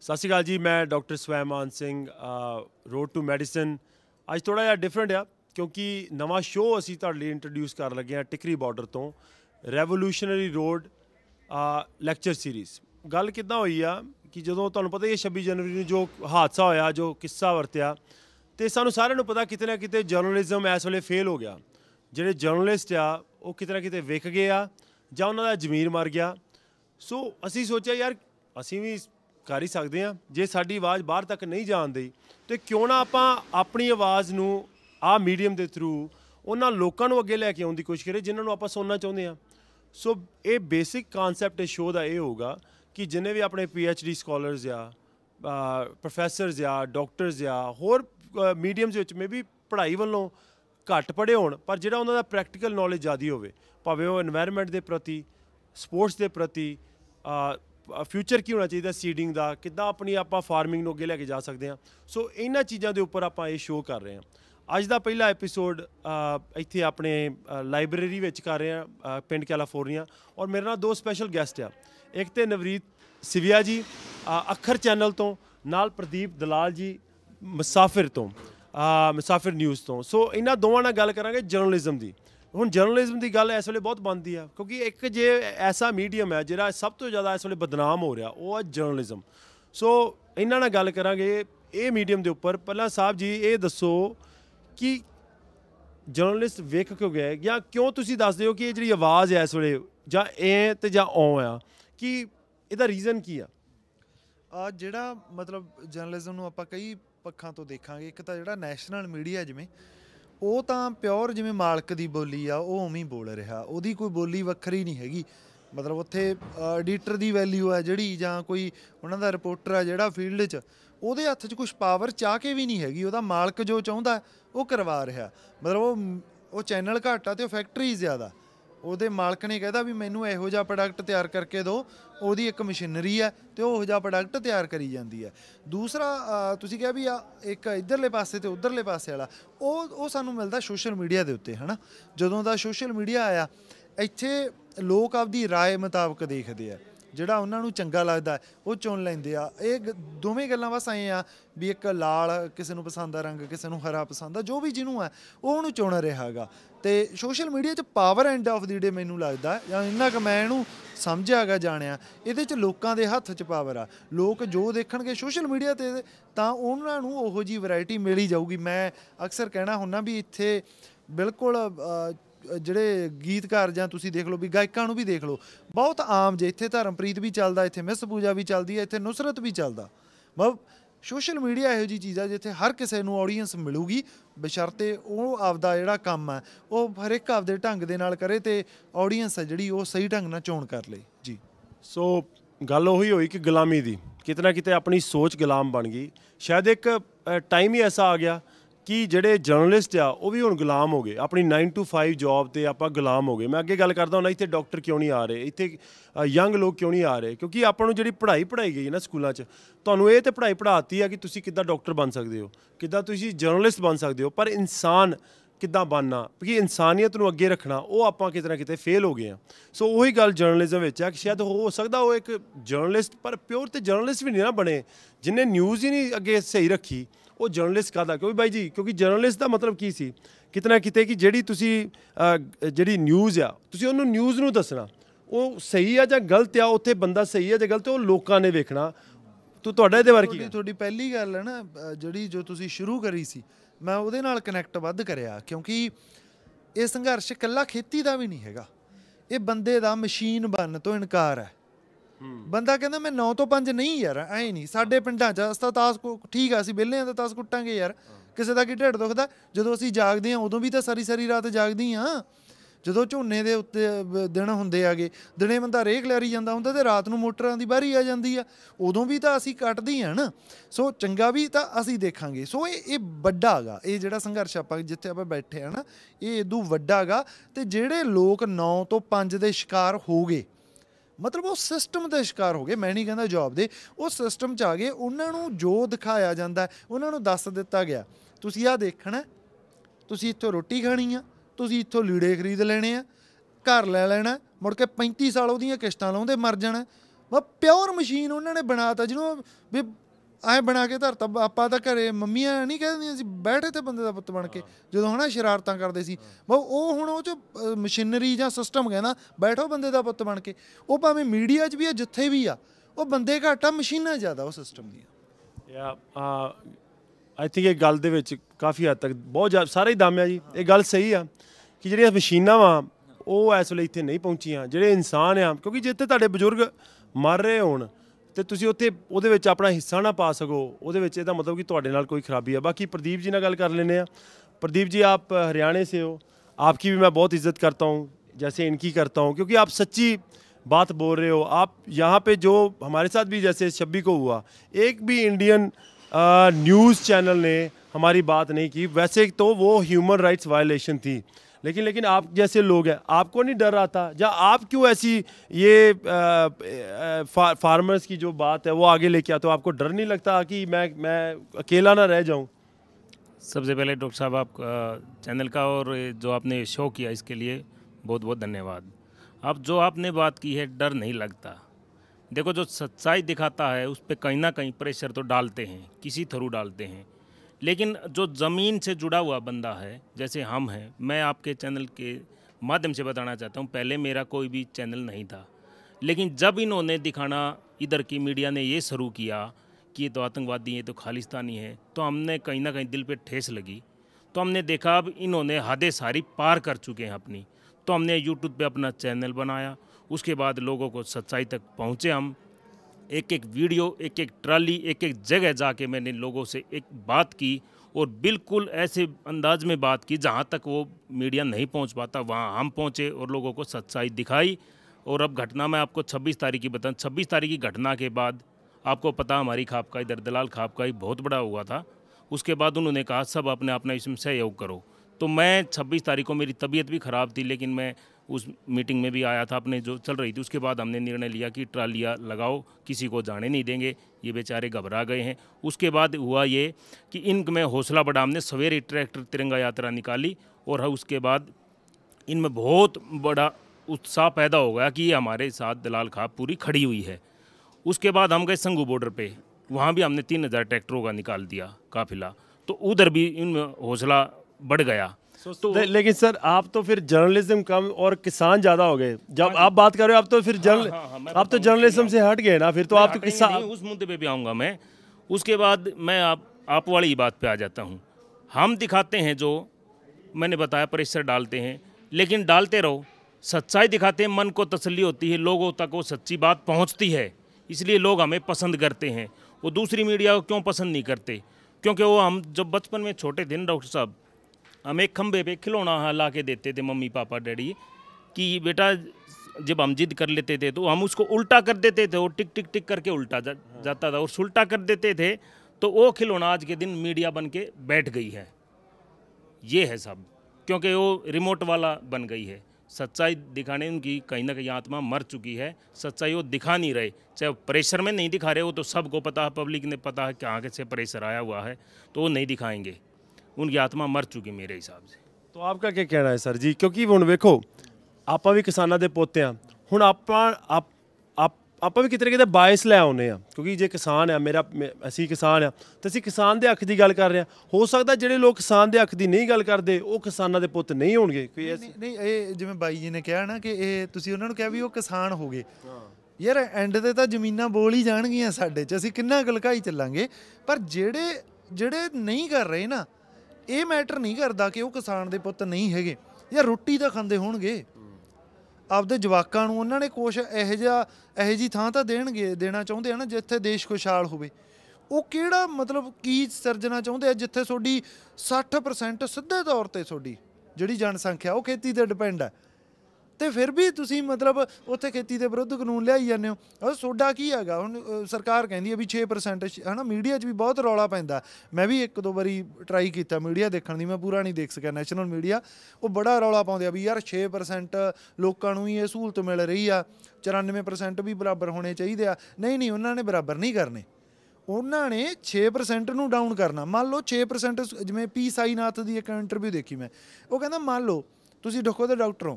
ਸਤਿ ਸ਼੍ਰੀ ਅਕਾਲ ਜੀ ਮੈਂ doctor Swaiman Singh road to medicine ਅੱਜ ਥੋੜਾ ਜਿਹਾ ਡਿਫਰੈਂਟ ਆ ਕਿਉਂਕਿ ਨਵਾਂ ਸ਼ੋਅ ਅਸੀਂ ਤੁਹਾਡੇ ਲਈ ਇੰਟਰੋਡਿਊਸ ਕਰਨ ਲੱਗੇ ਆ ਟਿਕਰੀ ਬਾਰਡਰ ਤੋਂ ਰੈਵੋਲੂਸ਼ਨਰੀ ਰੋਡ ਲੈਕਚਰ ਸੀਰੀਜ਼ ਗੱਲ ਕਿਦਾਂ ਹੋਈ ਆ ਕਿ ਜਦੋਂ ਤੁਹਾਨੂੰ ਪਤਾ ਹੀ 26 ਜਨਵਰੀ ਨੂੰ ਜੋ ਹਾਦਸਾ ਹੋਇਆ ਜੋ ਕਿੱਸਾ ਵਰਤਿਆ ਤੇ ਸਾਨੂੰ ਸਾਰਿਆਂ ਨੂੰ ਪਤਾ ਕਿਤੇ ਨਾ ਕਿਤੇ ਜਰਨਲਿਜ਼ਮ ਇਸ ਵੇਲੇ ਫੇਲ ਹੋ ਗਿਆ ਜਿਹੜੇ ਜਰਨਲਿਸਟ ਆ ਉਹ ਕਿਤਨਾ ਕਿਤੇ ਵਿਕ ਗਏ ਆ ਜਾਂ ਉਹਨਾਂ ਦਾ ਜ਼ਮੀਰ ਮਰ ਗਿਆ ਸੋ ਅਸੀਂ ਸੋਚਿਆ ਯਾਰ ਅਸੀਂ ਵੀ ਕਰ ਹੀ ਸਕਦੇ ਆ ਜੇ ਸਾਡੀ ਆਵਾਜ਼ ਬਾਹਰ ਤੱਕ ਨਹੀਂ ਜਾਂਦੀ ਤੇ ਕਿਉਂ ਨਾ ਆਪਾਂ ਆਪਣੀ ਆਵਾਜ਼ ਨੂੰ ਆ ਮੀਡੀਅਮ ਦੇ ਥਰੂ ਉਹਨਾਂ ਲੋਕਾਂ ਨੂੰ ਅੱਗੇ ਲੈ ਕੇ ਆਉਣ ਦੀ ਕੋਸ਼ਿਸ਼ ਕਰੇ ਜਿਨ੍ਹਾਂ ਨੂੰ ਆਪਾਂ ਸੁਣਨਾ ਚਾਹੁੰਦੇ ਆ ਸੋ ਇਹ ਬੇਸਿਕ ਕਨਸੈਪਟ ਇਸ ਸ਼ੋਅ ਦਾ ਇਹ ਹੋਗਾ ਕਿ ਜਿੰਨੇ ਵੀ ਆਪਣੇ ਪੀ ਐਚ ਡੀ ਸਕਾਲਰਸ ਆ ਪ੍ਰੋਫੈਸਰਸ ਆ ਡਾਕਟਰਸ ਆ ਹੋਰ ਮੀਡੀਅਮਸ ਵਿੱਚ ਮੇਬੀ ਪੜ੍ਹਾਈ ਵੱਲੋਂ ਘੱਟ ਪੜੇ ਹੋਣ ਪਰ ਜਿਹੜਾ ਉਹਨਾਂ ਦਾ ਪ੍ਰੈਕਟੀਕਲ ਨੌਲੇਜ ਜ਼ਿਆਦੀ ਹੋਵੇ ਭਾਵੇਂ ਉਹ এনवायरमेंट ਦੇ ਪ੍ਰਤੀ ਸਪੋਰਟਸ ਦੇ ਪ੍ਰਤੀ ਫਿਊਚਰ ਕੀ ਹੋਣਾ ਚਾਹੀਦਾ ਸੀਡਿੰਗ ਦਾ ਕਿੱਦਾਂ ਆਪਣੀ ਆਪਾਂ ਫਾਰਮਿੰਗ ਨੂੰ ਅੱਗੇ ਲੈ ਕੇ ਜਾ ਸਕਦੇ ਹਾਂ ਸੋ ਇਹਨਾਂ ਚੀਜ਼ਾਂ ਦੇ ਉੱਪਰ ਆਪਾਂ ਇਹ ਸ਼ੋਅ ਕਰ ਰਹੇ ਹਾਂ ਅੱਜ ਦਾ ਪਹਿਲਾ ਐਪੀਸੋਡ ਇੱਥੇ ਆਪਣੇ ਲਾਇਬ੍ਰੇਰੀ ਵਿੱਚ ਕਰ ਰਹੇ ਹਾਂ ਪਿੰਡ ਕੈਲੀਫੋਰਨੀਆ ਔਰ ਮੇਰੇ ਨਾਲ ਦੋ ਸਪੈਸ਼ਲ ਗੈਸਟ ਆ ਇੱਕ ਤੇ ਨਵਰੀਤ ਸਿਵਿਆ ਜੀ ਅੱਖਰ ਚੈਨਲ ਤੋਂ ਨਾਲ ਪ੍ਰਦੀਪ ਦਲਾਲ ਜੀ ਮੁਸਾਫਿਰ ਤੋਂ ਮੁਸਾਫਿਰ ਨਿਊਜ਼ ਤੋਂ ਸੋ ਇਹਨਾਂ ਦੋਵਾਂ ਨਾਲ ਗੱਲ ਕਰਾਂਗੇ ਜਰਨਲਿਜ਼ਮ ਦੀ ਹੁਣ ਜਰਨਲਿਜ਼ਮ ਦੀ ਗੱਲ ਇਸ ਵੇਲੇ ਬਹੁਤ ਬੰਦੀ ਆ ਕਿਉਂਕਿ ਇੱਕ ਜੇ ਐਸਾ ਮੀਡੀਅਮ ਹੈ ਜਿਹੜਾ ਸਭ ਤੋਂ ਜ਼ਿਆਦਾ ਇਸ ਵੇਲੇ ਬਦਨਾਮ ਹੋ ਰਿਹਾ ਉਹ ਹੈ ਜਰਨਲਿਜ਼ਮ ਸੋ ਇਹਨਾਂ ਨਾਲ ਗੱਲ ਕਰਾਂਗੇ ਇਹ ਮੀਡੀਅਮ ਦੇ ਉੱਪਰ ਪਹਿਲਾਂ ਸਾਹਿਬ ਜੀ ਇਹ ਦੱਸੋ ਕਿ ਜਰਨਲਿਸਟ ਵੇਖ ਕਿਉਂ ਗਏ ਜਾਂ ਕਿਉਂ ਤੁਸੀਂ ਦੱਸਦੇ ਹੋ ਕਿ ਇਹ ਜਿਹੜੀ ਆਵਾਜ਼ ਹੈ ਇਸ ਵੇਲੇ ਜਾਂ ਇਹ ਤੇ ਜਾਂ ਔ ਆ ਕਿ ਇਹਦਾ ਰੀਜ਼ਨ ਕੀ ਆ ਆ ਜਿਹੜਾ ਮਤਲਬ ਜਰਨਲਿਜ਼ਮ ਨੂੰ ਆਪਾਂ ਕਈ ਪੱਖਾਂ ਤੋਂ ਦੇਖਾਂਗੇ ਇੱਕ ਤਾਂ ਜਿਹੜਾ ਨੈਸ਼ਨਲ ਮੀਡੀਆ ਜਿਵੇਂ ਉਹ ਤਾਂ ਪਿਓਰ ਜਿਵੇਂ ਮਾਲਕ ਦੀ ਬੋਲੀ ਆ ਉਹ ਉਵੇਂ ਹੀ ਬੋਲ ਰਿਹਾ ਉਹਦੀ ਕੋਈ ਬੋਲੀ ਵੱਖਰੀ ਨਹੀਂ ਹੈਗੀ ਮਤਲਬ ਉੱਥੇ ਐਡੀਟਰ ਦੀ ਵੈਲਿਊ ਆ ਜਿਹੜੀ ਜਾਂ ਕੋਈ ਉਹਨਾਂ ਦਾ ਰਿਪੋਰਟਰ ਆ ਜਿਹੜਾ ਫੀਲਡ 'ਚ ਉਹਦੇ ਹੱਥ 'ਚ ਕੁਝ ਪਾਵਰ ਚਾਹ ਕੇ ਵੀ ਨਹੀਂ ਹੈਗੀ ਉਹਦਾ ਮਾਲਕ ਜੋ ਚਾਹੁੰਦਾ ਉਹ ਕਰਵਾ ਰਿਹਾ ਮਤਲਬ ਉਹ ਉਹ ਚੈਨਲ ਘਾਟਾ ਤੇ ਉਹ ਫੈਕਟਰੀ ਜ਼ਿਆਦਾ ਉਹਦੇ ਮਾਲਕ ਨੇ ਕਹਿੰਦਾ ਵੀ ਮੈਨੂੰ ਇਹੋ ਜਿਹਾ ਪ੍ਰੋਡਕਟ ਤਿਆਰ ਕਰਕੇ ਦਿਓ ਉਹਦੀ ਇੱਕ ਮਸ਼ੀਨਰੀ ਹੈ ਤੇ ਉਹ ਜਿਹਾ ਪ੍ਰੋਡਕਟ ਤਿਆਰ ਕਰੀ ਜਾਂਦੀ ਹੈ ਦੂਸਰਾ ਤੁਸੀਂ ਕਿਹਾ ਵੀ ਆ ਇੱਕ ਇਧਰਲੇ ਪਾਸੇ ਤੇ ਉਧਰਲੇ ਪਾਸੇ ਵਾਲਾ ਉਹ ਉਹ ਸਾਨੂੰ ਮਿਲਦਾ ਸੋਸ਼ਲ ਮੀਡੀਆ ਦੇ ਉੱਤੇ ਹਨਾ ਜਦੋਂ ਦਾ ਸੋਸ਼ਲ ਮੀਡੀਆ ਆਇਆ ਇੱਥੇ ਲੋਕ ਆਪਦੀ رائے ਮੁਤਾਬਕ ਦੇਖਦੇ ਆ ਜਿਹੜਾ ਉਹਨਾਂ ਨੂੰ ਚੰਗਾ ਲੱਗਦਾ ਉਹ ਚੁਣ ਲੈਂਦੇ ਆ ਇਹ ਦੋਵੇਂ ਗੱਲਾਂ ਬਸ ਆਏ ਆ ਵੀ ਇੱਕ ਲਾਲ ਕਿਸੇ ਨੂੰ ਪਸੰਦ ਆ ਰੰਗ ਕਿਸੇ ਨੂੰ ਹਰਾ ਪਸੰਦ ਆ ਜੋ ਵੀ ਜਿਹਨੂੰ ਆ ਉਹ ਉਹਨੂੰ ਚੁਣ ਰਿਹਾਗਾ ਤੇ ਸੋਸ਼ਲ ਮੀਡੀਆ 'ਚ power end of the day ਮੈਨੂੰ ਲੱਗਦਾ ਜਾਂ ਇੰਨਾ ਕਿ ਮੈਂ ਇਹਨੂੰ ਸਮਝਿਆਗਾ ਜਾਣਿਆ ਇਹਦੇ 'ਚ ਲੋਕਾਂ ਦੇ ਹੱਥ 'ਚ ਪਾਵਰ ਆ ਲੋਕ ਜੋ ਦੇਖਣਗੇ ਸੋਸ਼ਲ ਮੀਡੀਆ ਤੇ ਤਾਂ ਉਹਨਾਂ ਨੂੰ ਉਹੋ ਜੀ ਵੈਰਾਈਟੀ ਮਿਲ ਹੀ ਜਾਊਗੀ ਮੈਂ ਅਕਸਰ ਕਹਿਣਾ ਹੁੰਨਾ ਵੀ ਇੱਥੇ ਬਿਲਕੁਲ ਜਿਹੜੇ ਗੀਤਕਾਰ ਜਾਂ ਤੁਸੀਂ ਦੇਖ ਲਓ ਵੀ ਗਾਇਕਾਂ ਨੂੰ ਵੀ ਦੇਖ ਲਓ ਬਹੁਤ ਆਮ ਜੇ ਇੱਥੇ ਧਰਮਪ੍ਰੀਤ ਵੀ ਚੱਲਦਾ ਇੱਥੇ ਮਿਸ ਪੂਜਾ ਵੀ ਚੱਲਦੀ ਹੈ ਇੱਥੇ ਨੁਸਰਤ ਵੀ ਚੱਲਦਾ ਮਤਲਬ ਸੋਸ਼ਲ ਮੀਡੀਆ ਇਹੋ ਜੀ ਚੀਜ਼ ਆ ਜਿੱਥੇ ਹਰ ਕਿਸੇ ਨੂੰ ਆਡੀਅנס ਮਿਲੂਗੀ ਬਸ਼ਰਤੇ ਉਹ ਆਪਦਾ ਜਿਹੜਾ ਕੰਮ ਹੈ ਉਹ ਹਰ ਇੱਕ ਆਪਦੇ ਢੰਗ ਦੇ ਨਾਲ ਕਰੇ ਤੇ ਆਡੀਅנס ਹੈ ਜਿਹੜੀ ਉਹ ਸਹੀ ਢੰਗ ਨਾਲ ਚੋਣ ਕਰ ਲੇ ਜੀ ਸੋ ਗੱਲ ਉਹੀ ਹੋਈ ਕਿ ਗੁਲਾਮੀ ਦੀ ਕਿਤਨਾ ਕਿਤੇ ਆਪਣੀ ਸੋਚ ਗੁਲਾਮ ਬਣ ਗਈ ਸ਼ਾਇਦ ਇੱਕ ਟਾਈਮ ਹੀ ਐਸਾ ਆ ਗਿਆ ਕਿ ਜਿਹੜੇ ਜਰਨਲਿਸਟ ਆ ਉਹ ਵੀ ਹੁਣ ਗੁਲਾਮ ਹੋ ਗਏ ਆਪਣੀ 9 ਟੂ 5 ਜੌਬ ਤੇ ਆਪਾਂ ਗੁਲਾਮ ਹੋ ਗਏ ਮੈਂ ਅੱਗੇ ਗੱਲ ਕਰਦਾ ਹਾਂ ਇੱਥੇ ਡਾਕਟਰ ਕਿਉਂ ਨਹੀਂ ਆ ਰਹੇ ਇੱਥੇ ਯੰਗ ਲੋਕ ਕਿਉਂ ਨਹੀਂ ਆ ਰਹੇ ਕਿਉਂਕਿ ਆਪਾਂ ਨੂੰ ਜਿਹੜੀ ਪੜ੍ਹਾਈ ਪੜਾਈ ਗਈ ਨਾ ਸਕੂਲਾਂ 'ਚ ਤੁਹਾਨੂੰ ਇਹ ਤੇ ਪੜ੍ਹਾਈ ਪੜਾਤੀ ਆ ਕਿ ਤੁਸੀਂ ਕਿੱਦਾਂ ਡਾਕਟਰ ਬਣ ਸਕਦੇ ਹੋ ਕਿੱਦਾਂ ਤੁਸੀਂ ਜਰਨਲਿਸਟ ਬਣ ਸਕਦੇ ਹੋ ਪਰ ਇਨਸਾਨ ਕਿੱਦਾਂ ਬਣਨਾ ਕਿ ਇਨਸਾਨੀਅਤ ਨੂੰ ਅੱਗੇ ਰੱਖਣਾ ਉਹ ਆਪਾਂ ਕਿਤੇ ਨਾ ਕਿਤੇ ਫੇਲ ਹੋ ਗਏ ਆ ਸੋ ਉਹੀ ਗੱਲ ਜਰਨਲਿਜ਼ਮ ਵਿੱਚ ਆ ਕਿ ਸ਼ਾਇਦ ਹੋ ਸਕਦਾ ਉਹ ਇੱਕ ਜਰਨਲਿਸਟ ਪਰ ਪਿਓਰ ਤੇ ਜਰਨਲਿਸਟ ਵੀ ਨਹੀਂ ਨਾ ਬਣੇ ਜਿਨੇ ਨਿਊਜ਼ ਹੀ ਨਹੀਂ ਅੱਗੇ ਸਹੀ ਰੱਖੀ ਉਹ ਜਰਨਲਿਸਟ ਕਹਦਾ ਕਿਉਂਕਿ ਬਾਈ ਜੀ ਕਿਉਂਕਿ ਜਰਨਲਿਸਟ ਦਾ ਮਤਲਬ ਕੀ ਸੀ ਕਿਤਨਾ ਕਿਤੇ ਕਿ ਜਿਹੜੀ ਤੁਸੀਂ ਜਿਹੜੀ ਨਿਊਜ਼ ਆ ਤੁਸੀਂ ਉਹਨੂੰ ਨਿਊਜ਼ ਨੂੰ ਦੱਸਣਾ ਉਹ ਸਹੀ ਆ ਜਾਂ ਗਲਤ ਆ ਉੱਥੇ ਬੰਦਾ ਸਹੀ ਆ ਜਾਂ ਗਲਤ ਉਹ ਲੋਕਾਂ ਨੇ ਵੇਖਣਾ ਤੂੰ ਤੁਹਾਡਾ ਇਹਦੇ ਬਾਰੇ ਕੀ ਤੁਹਾਡੀ ਪਹਿਲੀ ਗੱਲ ਹੈ ਨਾ ਜਿਹੜੀ ਜੋ ਤੁਸੀਂ ਸ਼ੁਰੂ ਕਰੀ ਸੀ ਮੈਂ ਉਹਦੇ ਨਾਲ ਕਨੈਕਟ ਵੱਧ ਕਰਿਆ ਕਿਉਂਕਿ ਇਹ ਸੰਘਰਸ਼ ਇਕੱਲਾ ਖੇਤੀ ਦਾ ਵੀ ਨਹੀਂ ਹੈਗਾ ਇਹ ਬੰਦੇ ਦਾ ਮਸ਼ੀਨ ਬਣਨ ਤੋਂ ਇਨਕਾਰ ਹੈ ਬੰਦਾ ਕਹਿੰਦਾ ਮੈਂ 9 ਤੋਂ 5 ਨਹੀਂ ਯਾਰ ਐ ਨਹੀਂ ਸਾਡੇ ਪਿੰਡਾਂ 'ਚ ਅਸਤਾ ਤਾਸ ਕੋ ਠੀਕ ਆ ਅਸੀਂ ਵਿਹਲੇ ਆ ਤਾਂ ਤਾਸ ਕੁੱਟਾਂਗੇ ਯਾਰ ਕਿਸੇ ਦਾ ਕੀ ਢਿੱਡ ਦੁਖਦਾ ਜਦੋਂ ਅਸੀਂ ਜਾਗਦੇ ਆ ਉਦੋਂ ਵੀ ਤਾਂ ਸਾਰੀ ਸਾਰੀ ਰਾਤ ਜਾਗਦੀ ਆ ਜਦੋਂ ਝੋਨੇ ਦੇ ਉੱਤੇ ਦਿਨ ਹੁੰਦੇ ਆਗੇ ਦਿਨੇ ਬੰਦਾ ਰੇਖ ਲੈਰੀ ਜਾਂਦਾ ਹੁੰਦਾ ਤੇ ਰਾਤ ਨੂੰ ਮੋਟਰਾਂ ਦੀ ਬਾਰੀ ਆ ਜਾਂਦੀ ਆ ਉਦੋਂ ਵੀ ਤਾਂ ਅਸੀਂ ਕੱਟਦੀ ਆ ਨਾ ਸੋ ਚੰਗਾ ਵੀ ਤਾਂ ਅਸੀਂ ਦੇਖਾਂਗੇ ਸੋ ਇਹ ਇਹ ਵੱਡਾ ਹੈਗਾ ਇਹ ਜਿਹੜਾ ਸੰਘਰਸ਼ ਆਪਾਂ ਜਿੱਥੇ ਆਪਾਂ ਬੈਠੇ ਆ ਨਾ ਇਹ ਇਦੋਂ ਵੱਡਾ ਹੈਗਾ ਤੇ ਜਿਹੜੇ ਲੋਕ 9 ਤੋਂ 5 ਦੇ ਸ਼ਿਕਾਰ ਹੋ ਗਏ ਮਤਲਬ ਉਹ ਸਿਸਟਮ ਦੇ ਸ਼ਿਕਾਰ ਹੋ ਗਏ ਮੈਂ ਨਹੀਂ ਕਹਿੰਦਾ ਜੌਬ ਦੇ ਉਹ ਸਿਸਟਮ 'ਚ ਆ ਗਏ ਉਹਨਾਂ ਨੂੰ ਜੋ ਦਿਖਾਇਆ ਜਾਂਦਾ ਉਹਨਾਂ ਨੂੰ ਦੱਸ ਦਿੱਤਾ ਗਿਆ ਤੁਸੀਂ ਆ ਦੇਖਣਾ ਤੁਸੀਂ ਇੱਥੋਂ ਰੋਟੀ ਖਾਣੀ ਆ ਤੁਸੀਂ ਇੱਥੋਂ ਲੀੜੇ ਖਰੀਦ ਲੈਣੇ ਆ ਘਰ ਲੈ ਲੈਣਾ ਮੁੜ ਕੇ 35 ਸਾਲ ਉਹਦੀਆਂ ਕਿਸ਼ਤਾਂ ਲਾਉਂਦੇ ਮਰ ਜਾਣਾ ਵਾ ਪਿਓਰ ਮਸ਼ੀਨ ਉਹਨਾਂ ਨੇ ਬਣਾਤਾ ਜਿਹਨੂੰ ਵੀ ਐ ਬਣਾ ਕੇ ਧਰਤਾ ਆਪਾਂ ਤਾਂ ਘਰੇ ਮੰਮੀਆਂ ਨਹੀਂ ਕਹਿੰਦੀਆਂ ਸੀ ਬੈਠੇ ਤੇ ਬੰਦੇ ਦਾ ਪੁੱਤ ਬਣ ਕੇ ਜਦੋਂ ਹਨਾ ਸ਼ਰਾਰਤਾਂ ਕਰਦੇ ਸੀ ਉਹ ਹੁਣ ਉਹ ਚ ਮਸ਼ੀਨਰੀ ਜਾਂ ਸਿਸਟਮ ਕਹਿੰਦਾ ਬੈਠੋ ਬੰਦੇ ਦਾ ਪੁੱਤ ਬਣ ਕੇ ਉਹ ਭਾਵੇਂ ਮੀਡੀਆ 'ਚ ਵੀ ਆ ਜਿੱਥੇ ਵੀ ਆ ਉਹ ਬੰਦੇ ਘਾਟਾ ਮਸ਼ੀਨਾਂ ਜ਼ਿਆਦਾ ਉਹ ਸਿਸਟਮ ਦੀਆਂ ਯਾ ਆਈ ਥਿੰਕ ਇਹ ਗੱਲ ਦੇ ਵਿੱਚ ਕਾਫੀ ਹੱਦ ਤੱਕ ਬਹੁਤ ਸਾਰੇ ਹੀ ਦਾਮਿਆ ਆ ਜੀ ਇਹ ਗੱਲ ਸਹੀ ਆ ਕਿ ਜਿਹੜੀਆਂ ਮਸ਼ੀਨਾਂ ਵਾ ਉਹ ਇਸ ਵੇਲੇ ਇੱਥੇ ਨਹੀਂ ਪਹੁੰਚੀਆਂ ਜਿਹੜੇ ਇਨਸਾਨ ਆ ਕਿਉਂਕਿ ਜਿੱਥੇ ਤੁਹਾਡੇ ਬਜ਼ੁਰਗ ਮਰ ਰਹੇ ਹੋਣ ਤੇ ਤੁਸੀਂ ਉੱਥੇ ਉਹਦੇ ਵਿੱਚ ਆਪਣਾ ਹਿੱਸਾ ਨਾ ਪਾ ਸਕੋ ਉਹਦੇ ਵਿੱਚ ਇਹਦਾ ਮਤਲਬ ਕਿ ਤੁਹਾਡੇ ਨਾਲ ਕੋਈ ਖਰਾਬੀ ਹੈ ਬਾਕੀ ਪ੍ਰਦੀਪ ਜੀ ਨਾਲ ਗੱਲ ਕਰ ਲੈਨੇ ਆ ਪ੍ਰਦੀਪ ਜੀ ਆਪ ਹਰਿਆਣੇ ਸੇ ਹੋ ਆਪਕੀ ਵੀ ਮੈਂ ਬਹੁਤ ਇੱਜ਼ਤ ਕਰਤਾ ਹੂੰ ਜੈਸੇ ਇਨਕੀ ਕਰਤਾ ਹੂੰ ਕਿਉਂਕਿ ਆਪ ਸੱਚੀ ਬਾਤ ਬੋਲ ਰਹੇ ਹੋ ਆਪ ਯਹਾਂ ਪੇ ਜੋ ਹਮਾਰੇ ਸਾਥ ਵੀ ਜੈਸੇ 26 ਕੋ ਹੁਆ ਇੱਕ ਵੀ ਇੰਡੀਅਨ ਨਿਊਜ਼ ਚੈਨਲ ਨੇ ਹਮਾਰੀ ਬਾਤ ਨਹੀਂ ਕੀ ਵੈਸੇ ਤੋ ਉਹ ਹਿਊਮਨ ਰਾਈਟਸ ਵਾਇਲੇਸ਼ਨ ਥੀ लेकिन लेकिन आप जैसे लोग हैं आपको नहीं डर आता या आप क्यों ऐसी ये फा, फार्मर्स की जो बात है वो आगे लेके आते हो आपको डर नहीं लगता कि मैं मैं अकेला ना रह जाऊँ सबसे पहले डॉक्टर साहब आप चैनल का और जो आपने शो किया इसके लिए बहुत बहुत धन्यवाद अब जो आपने बात की है डर नहीं लगता देखो जो सच्चाई दिखाता है उस पर कहीं ना कहीं प्रेशर तो डालते हैं किसी थ्रू डालते हैं लेकिन जो ज़मीन से जुड़ा हुआ बंदा है जैसे हम हैं मैं आपके चैनल के माध्यम से बताना चाहता हूँ पहले मेरा कोई भी चैनल नहीं था लेकिन जब इन्होंने दिखाना इधर की मीडिया ने ये शुरू किया कि ये तो आतंकवादी हैं तो खालिस्तानी है तो हमने कहीं ना कहीं दिल पे ठेस लगी तो हमने देखा अब इन्होंने हदें सारी पार कर चुके हैं अपनी तो हमने यूट्यूब पे अपना चैनल बनाया उसके बाद लोगों को सच्चाई तक पहुँचे हम एक एक वीडियो एक एक ट्राली एक एक जगह जाके मैंने लोगों से एक बात की और बिल्कुल ऐसे अंदाज में बात की जहाँ तक वो मीडिया नहीं पहुँच पाता वहाँ हम पहुँचे और लोगों को सच्चाई दिखाई और अब घटना मैं आपको 26 तारीख की बताऊँ 26 तारीख की घटना के बाद आपको पता हमारी खापकाई दर्दलाल ही बहुत बड़ा हुआ था उसके बाद उन्होंने कहा सब अपने अपना इसमें सहयोग करो तो मैं 26 तारीख को मेरी तबीयत भी ख़राब थी लेकिन मैं उस मीटिंग में भी आया था अपने जो चल रही थी उसके बाद हमने निर्णय लिया कि ट्रालियाँ लगाओ किसी को जाने नहीं देंगे ये बेचारे घबरा गए हैं उसके बाद हुआ ये कि इनमें हौसला बढ़ा हमने सवेरे ट्रैक्टर तिरंगा यात्रा निकाली और उसके बाद इनमें बहुत बड़ा उत्साह पैदा हो गया कि ये हमारे साथ दलाल खाप पूरी खड़ी हुई है उसके बाद हम गए संगू बॉर्डर पे वहाँ भी हमने तीन हज़ार ट्रैक्टरों का निकाल दिया काफिला तो उधर भी इन हौसला बढ़ गया तो ले, लेकिन सर आप तो फिर जर्नलिज्म कम और किसान ज्यादा हो गए जब हाँ आप बात कर रहे हो आप तो फिर जर्नल हाँ, हाँ, हाँ, हाँ, आप तो जर्नलिज्म से हट गए ना फिर तो आप तो किसान उस मुद्दे पे भी आऊँगा मैं उसके बाद मैं आप आप वाली बात पे आ जाता हूँ हम दिखाते हैं जो मैंने बताया परिसर डालते हैं लेकिन डालते रहो सच्चाई दिखाते हैं मन को तसल्ली होती है लोगों तक वो सच्ची बात पहुँचती है इसलिए लोग हमें पसंद करते हैं वो दूसरी मीडिया को क्यों पसंद नहीं करते क्योंकि वो हम जब बचपन में छोटे थे डॉक्टर साहब हमें हाँ, खम्भे पे खिलौना हाँ ला के देते थे मम्मी पापा डैडी कि बेटा जब हम जिद कर लेते थे तो हम उसको उल्टा कर देते थे और टिक टिक टिक करके उल्टा जा, हाँ। जाता था और सुलटा कर देते थे तो वो खिलौना आज के दिन मीडिया बन के बैठ गई है ये है सब क्योंकि वो रिमोट वाला बन गई है सच्चाई दिखाने उनकी कहीं ना कहीं आत्मा मर चुकी है सच्चाई वो दिखा नहीं रहे चाहे प्रेशर में नहीं दिखा रहे हो तो सबको पता है पब्लिक ने पता है कि आगे से प्रेशर आया हुआ है तो वो नहीं दिखाएंगे ਆਤਮਾ ਮਰ मर ਮੇਰੇ ਹਿਸਾਬ हिसाब से तो आपका ਕੀ ਕਹਿਣਾ ਹੈ ਸਰ ਜੀ ਕਿਉਂਕਿ ਹੁਣ ਵੇਖੋ ਆਪਾਂ ਵੀ ਕਿਸਾਨਾਂ ਦੇ ਪੋਤੇ ਆ ਹੁਣ ਆਪਾਂ ਆਪਾਂ ਵੀ ਕਿਤੇ ਕਿਤੇ ਬਾਇਸ ਲੈ ਆਉਨੇ ਆ ਕਿਉਂਕਿ ਜੇ ਕਿਸਾਨ ਆ ਮੇਰਾ ਅਸੀਂ ਕਿਸਾਨ ਆ ਤੇ ਅਸੀਂ ਕਿਸਾਨ ਦੇ ਅੱਖ ਦੀ ਗੱਲ ਕਰ ਰਹੇ ਆ ਹੋ ਸਕਦਾ ਜਿਹੜੇ ਲੋਕ ਕਿਸਾਨ ਦੇ ਅੱਖ ਦੀ ਨਹੀਂ ਗੱਲ ਕਰਦੇ ਉਹ ਕਿਸਾਨਾਂ ਦੇ ਪੁੱਤ ਨਹੀਂ ਹੋਣਗੇ ਕੋਈ ਨਹੀਂ ਇਹ ਜਿਵੇਂ ਬਾਈ ਜੀ ਨੇ ਕਿਹਾ ਨਾ ਕਿ ਇਹ ਤੁਸੀਂ ਉਹਨਾਂ ਨੂੰ ਕਿਹਾ ਵੀ ਉਹ ਕਿਸਾਨ ਹੋਗੇ ਯਾਰ ਐਂਡ ਤੇ ਤਾਂ ਜ਼ਮੀਨਾਂ ਬੋਲ ਹੀ ਜਾਣਗੀਆਂ ਸਾਡੇ ਚ ਅਸੀਂ ਕਿੰਨਾ ਗਲਕਾਈ ਚੱਲਾਂਗੇ ਪਰ ਜਿਹੜੇ ਜਿਹੜੇ ਨਹੀਂ ਕਰ ਰਹੇ ਨਾ ਇਹ ਮੈਟਰ ਨਹੀਂ ਕਰਦਾ ਕਿ ਉਹ ਕਿਸਾਨ ਦੇ ਪੁੱਤ ਨਹੀਂ ਹੈਗੇ ਜਾਂ ਰੋਟੀ ਤਾਂ ਖਾਂਦੇ ਹੋਣਗੇ ਆਪਦੇ ਜਵਾਕਾਂ ਨੂੰ ਉਹਨਾਂ ਨੇ ਕੁਛ ਇਹੋ ਜਿਹਾ ਇਹੋ ਜੀ ਥਾਂ ਤਾਂ ਦੇਣਗੇ ਦੇਣਾ ਚਾਹੁੰਦੇ ਹਨ ਜਿੱਥੇ ਦੇਸ਼ ਖੁਸ਼ਹਾਲ ਹੋਵੇ ਉਹ ਕਿਹੜਾ ਮਤਲਬ ਕੀ ਸਿਰਜਣਾ ਚਾਹੁੰਦੇ ਆ ਜਿੱਥੇ ਤੁਹਾਡੀ 60% ਸਿੱਧੇ ਤੌਰ ਤੇ ਤੁਹਾਡੀ ਜਿਹੜੀ ਜਨਸੰਖਿਆ ਉਹ ਖੇਤੀ ਤੇ ਡਿਪੈਂਡ ਹੈ ਤੇ ਫਿਰ ਵੀ ਤੁਸੀਂ ਮਤਲਬ ਉੱਥੇ ਖੇਤੀ ਦੇ ਵਿਰੁੱਧ ਕਾਨੂੰਨ ਲਿਆਈ ਜਾਂਦੇ ਹੋ ਉਹ ਸੋਡਾ ਕੀ ਹੈਗਾ ਹੁਣ ਸਰਕਾਰ ਕਹਿੰਦੀ ਹੈ ਵੀ 6% ਹਨਾ ਮੀਡੀਆ 'ਚ ਵੀ ਬਹੁਤ ਰੌਲਾ ਪੈਂਦਾ ਮੈਂ ਵੀ ਇੱਕ ਦੋ ਵਾਰੀ ਟਰਾਈ ਕੀਤਾ ਮੀਡੀਆ ਦੇਖਣ ਦੀ ਮੈਂ ਪੂਰਾ ਨਹੀਂ ਦੇਖ ਸਕਿਆ ਨੈਸ਼ਨਲ ਮੀਡੀਆ ਉਹ ਬੜਾ ਰੌਲਾ ਪਾਉਂਦੇ ਆ ਵੀ ਯਾਰ 6% ਲੋਕਾਂ ਨੂੰ ਹੀ ਇਹ ਸਹੂਲਤ ਮਿਲ ਰਹੀ ਆ 94% ਵੀ ਬਰਾਬਰ ਹੋਣੇ ਚਾਹੀਦੇ ਆ ਨਹੀਂ ਨਹੀਂ ਉਹਨਾਂ ਨੇ ਬਰਾਬਰ ਨਹੀਂ ਕਰਨੇ ਉਹਨਾਂ ਨੇ 6% ਨੂੰ ਡਾਊਨ ਕਰਨਾ ਮੰਨ ਲਓ 6% ਜਿਵੇਂ ਪੀ ਸਾਈਨਾਥ ਦੀ ਇੱਕ ਇੰਟਰਵਿਊ ਦੇਖੀ ਮੈਂ ਉਹ ਕਹਿੰਦਾ ਮੰਨ ਲਓ ਤੁਸੀਂ ਦੇ ਡਾਕਟਰ ਹੋ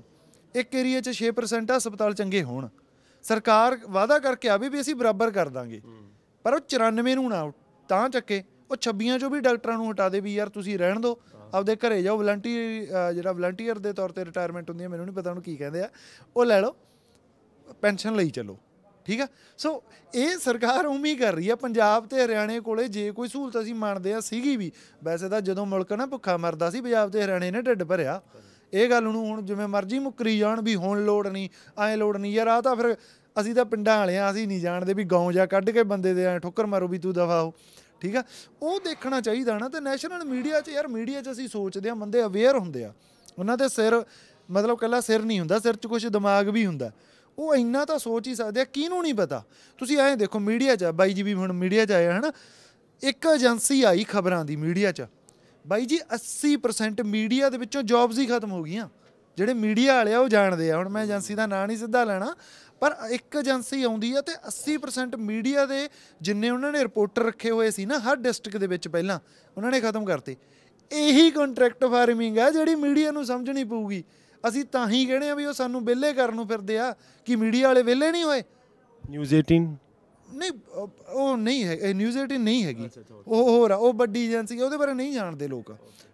ਇੱਕ ਏਰੀਆ 'ਚ 6% ਹਸਪਤਾਲ ਚੰਗੇ ਹੋਣ ਸਰਕਾਰ ਵਾਅਦਾ ਕਰਕੇ ਆਵੇ ਵੀ ਅਸੀਂ ਬਰਾਬਰ ਕਰ ਦਾਂਗੇ ਪਰ ਉਹ 94 ਨੂੰ ਨਾ ਤਾਂ ਚੱਕੇ ਉਹ 26 ਚੋਂ ਵੀ ਡਾਕਟਰਾਂ ਨੂੰ ਹਟਾ ਦੇ ਵੀ ਯਾਰ ਤੁਸੀਂ ਰਹਿਣ ਦਿਓ ਆਪਦੇ ਘਰੇ ਜਾਓ ਵਲੰਟੀ ਜਿਹੜਾ ਵਲੰਟੀਅਰ ਦੇ ਤੌਰ ਤੇ ਰਿਟਾਇਰਮੈਂਟ ਹੁੰਦੀ ਹੈ ਮੈਨੂੰ ਨਹੀਂ ਪਤਾ ਉਹਨੂੰ ਕੀ ਕਹਿੰਦੇ ਆ ਉਹ ਲੈ ਲਓ ਪੈਨਸ਼ਨ ਲਈ ਚਲੋ ਠੀਕ ਆ ਸੋ ਇਹ ਸਰਕਾਰ ਉਮੀ ਕਰ ਰਹੀ ਆ ਪੰਜਾਬ ਤੇ ਹਰਿਆਣੇ ਕੋਲੇ ਜੇ ਕੋਈ ਸਹੂਲਤ ਅਸੀਂ ਮੰਨਦੇ ਆ ਸੀਗੀ ਵੀ ਵੈਸੇ ਤਾਂ ਜਦੋਂ ਮੁਲਕ ਨਾ ਭੁੱਖਾ ਮਰਦਾ ਸੀ ਪੰਜਾਬ ਤੇ ਹਰਿਆਣੇ ਨੇ ਢਿੱਡ ਭਰਿਆ ਇਹ ਗੱਲ ਨੂੰ ਹੁਣ ਜਿਵੇਂ ਮਰਜ਼ੀ ਮੁਕਰੀ ਜਾਣ ਵੀ ਹੁਣ ਲੋੜ ਨਹੀਂ ਐ ਲੋੜ ਨਹੀਂ ਯਾਰ ਆ ਤਾਂ ਫਿਰ ਅਸੀਂ ਤਾਂ ਪਿੰਡਾਂ ਵਾਲੇ ਆ ਅਸੀਂ ਨਹੀਂ ਜਾਣਦੇ ਵੀ ਗਾਉਂ ਜਾ ਕੱਢ ਕੇ ਬੰਦੇ ਦੇ ਐ ਠੋਕਰ ਮਾਰੋ ਵੀ ਤੂੰ ਦਫਾ ਹੋ ਠੀਕ ਆ ਉਹ ਦੇਖਣਾ ਚਾਹੀਦਾ ਨਾ ਤੇ ਨੈਸ਼ਨਲ ਮੀਡੀਆ 'ਚ ਯਾਰ ਮੀਡੀਆ 'ਚ ਅਸੀਂ ਸੋਚਦੇ ਆ ਬੰਦੇ ਅਵੇਅਰ ਹੁੰਦੇ ਆ ਉਹਨਾਂ ਦੇ ਸਿਰ ਮਤਲਬ ਕੱਲਾ ਸਿਰ ਨਹੀਂ ਹੁੰਦਾ ਸਿਰ 'ਚ ਕੁਝ ਦਿਮਾਗ ਵੀ ਹੁੰਦਾ ਉਹ ਇੰਨਾ ਤਾਂ ਸੋਚ ਹੀ ਸਕਦੇ ਆ ਕਿਹਨੂੰ ਨਹੀਂ ਪਤਾ ਤੁਸੀਂ ਐਂ ਦੇਖੋ ਮੀਡੀਆ 'ਚ ਬਾਈ ਜੀ ਵੀ ਹੁਣ ਮੀਡੀਆ 'ਚ ਆਇਆ ਹਨਾ ਇੱਕ ਏਜੰਸੀ ਆਈ ਖਬਰਾਂ ਦੀ ਮੀਡੀਆ 'ਚ ਬਾਈ ਜੀ 80% ਮੀਡੀਆ ਦੇ ਵਿੱਚੋਂ ਜੌਬਸ ਹੀ ਖਤਮ ਹੋ ਗਈਆਂ ਜਿਹੜੇ ਮੀਡੀਆ ਵਾਲੇ ਆ ਉਹ ਜਾਣਦੇ ਆ ਹੁਣ ਮੈਂ ਏਜੰਸੀ ਦਾ ਨਾਂ ਨਹੀਂ ਸਿੱਧਾ ਲੈਣਾ ਪਰ ਇੱਕ ਏਜੰਸੀ ਆਉਂਦੀ ਆ ਤੇ 80% ਮੀਡੀਆ ਦੇ ਜਿੰਨੇ ਉਹਨਾਂ ਨੇ ਰਿਪੋਰਟਰ ਰੱਖੇ ਹੋਏ ਸੀ ਨਾ ਹਰ ਡਿਸਟ੍ਰਿਕਟ ਦੇ ਵਿੱਚ ਪਹਿਲਾਂ ਉਹਨਾਂ ਨੇ ਖਤਮ ਕਰਤੇ ਇਹੀ ਕੰਟਰੈਕਟ ਫਾਰਮਿੰਗ ਆ ਜਿਹੜੀ ਮੀਡੀਆ ਨੂੰ ਸਮਝਣੀ ਪਊਗੀ ਅਸੀਂ ਤਾਂ ਹੀ ਕਹਿੰਦੇ ਆ ਵੀ ਉਹ ਸਾਨੂੰ ਵਿਲੇ ਕਰਨ ਨੂੰ ਫਿਰਦੇ ਆ ਕਿ ਮੀਡੀਆ ਵਾਲੇ ਵਿਲੇ ਨਹੀਂ ਹੋਏ ਨਿਊਜ਼ 18 ਨਹੀਂ ਉਹ ਨਹੀਂ ਹੈ ਇਹ ਨਿਊਜ਼ 18 ਨਹੀਂ ਹੈਗੀ ਉਹ ਹੋਰ ਆ ਉਹ ਵੱਡੀ ਏਜੰਸੀ ਹੈ ਉਹਦੇ ਬਾਰੇ ਨਹੀਂ ਜਾਣਦੇ ਲੋਕ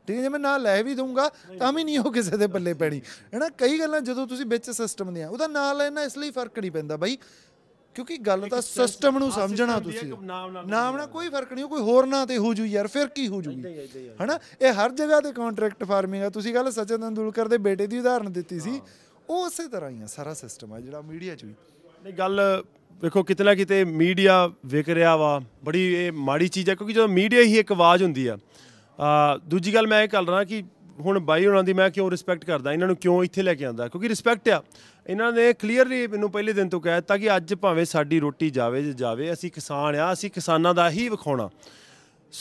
ਠੀਕ ਹੈ ਜੇ ਮੈਂ ਨਾਂ ਲੈ ਵੀ ਦੂੰਗਾ ਤਾਂ ਵੀ ਨਹੀਂ ਉਹ ਕਿਸੇ ਦੇ ਪੱਲੇ ਪੈਣੀ ਹੈਨਾ ਕਈ ਗੱਲਾਂ ਜਦੋਂ ਤੁਸੀਂ ਵਿੱਚ ਸਿਸਟਮ ਦੇ ਆ ਉਹਦਾ ਨਾਂ ਲੈਣਾ ਇਸ ਲਈ ਫਰਕ ਨਹੀਂ ਪੈਂਦਾ ਬਾਈ ਕਿਉਂਕਿ ਗੱਲ ਤਾਂ ਸਿਸਟਮ ਨੂੰ ਸਮਝਣਾ ਤੁਸੀਂ ਨਾਮ ਨਾਲ ਕੋਈ ਫਰਕ ਨਹੀਂ ਕੋਈ ਹੋਰ ਨਾਂ ਤੇ ਹੋ ਜੂ ਯਾਰ ਫਿਰ ਕੀ ਹੋ ਜੂਗੀ ਹੈਨਾ ਇਹ ਹਰ ਜਗ੍ਹਾ ਤੇ ਕੰਟਰੈਕਟ ਫਾਰਮਿੰਗ ਆ ਤੁਸੀਂ ਗੱਲ ਸਚਨ ਤੰਦੂਲਕਰ ਦੇ ਬੇਟੇ ਦੀ ਉਦਾਹਰਨ ਦਿੱਤੀ ਸੀ ਉਹ ਉਸੇ ਤਰ੍ਹਾਂ ਹੀ ਆ ਸਾਰਾ ਸਿਸਟਮ ਆ ਜਿਹੜਾ ਮੀਡੀਆ 'ਚ ਵੀ ਨਹੀਂ ਗੱਲ ਵੇਖੋ ਕਿਤਨਾ ਕਿਤੇ ਮੀਡੀਆ ਵਿਕ ਰਿਹਾ ਵਾ ਬੜੀ ਇਹ ਮਾੜੀ ਚੀਜ਼ ਹੈ ਕਿਉਂਕਿ ਜਦੋਂ ਮੀਡੀਆ ਹੀ ਇੱਕ ਆਵਾਜ਼ ਹੁੰਦੀ ਆ ਦੂਜੀ ਗੱਲ ਮੈਂ ਇਹ ਕਰ ਰਹਾ ਕਿ ਹੁਣ ਬਾਈ ਉਹਨਾਂ ਦੀ ਮੈਂ ਕਿਉਂ ਰਿਸਪੈਕਟ ਕਰਦਾ ਇਹਨਾਂ ਨੂੰ ਕਿਉਂ ਇੱਥੇ ਲੈ ਕੇ ਆਂਦਾ ਕਿਉਂਕਿ ਰਿਸਪੈਕਟ ਆ ਇਹਨਾਂ ਨੇ ਕਲੀਅਰਲੀ ਮੈਨੂੰ ਪਹਿਲੇ ਦਿਨ ਤੋਂ ਕਹਿ ਦਿੱਤਾ ਕਿ ਅੱਜ ਭਾਵੇਂ ਸਾਡੀ ਰੋਟੀ ਜਾਵੇ ਜੇ ਜਾਵੇ ਅਸੀਂ ਕਿਸਾਨ ਆ ਅਸੀਂ ਕਿਸਾਨਾਂ ਦਾ ਹੀ ਵਿਖਾਉਣਾ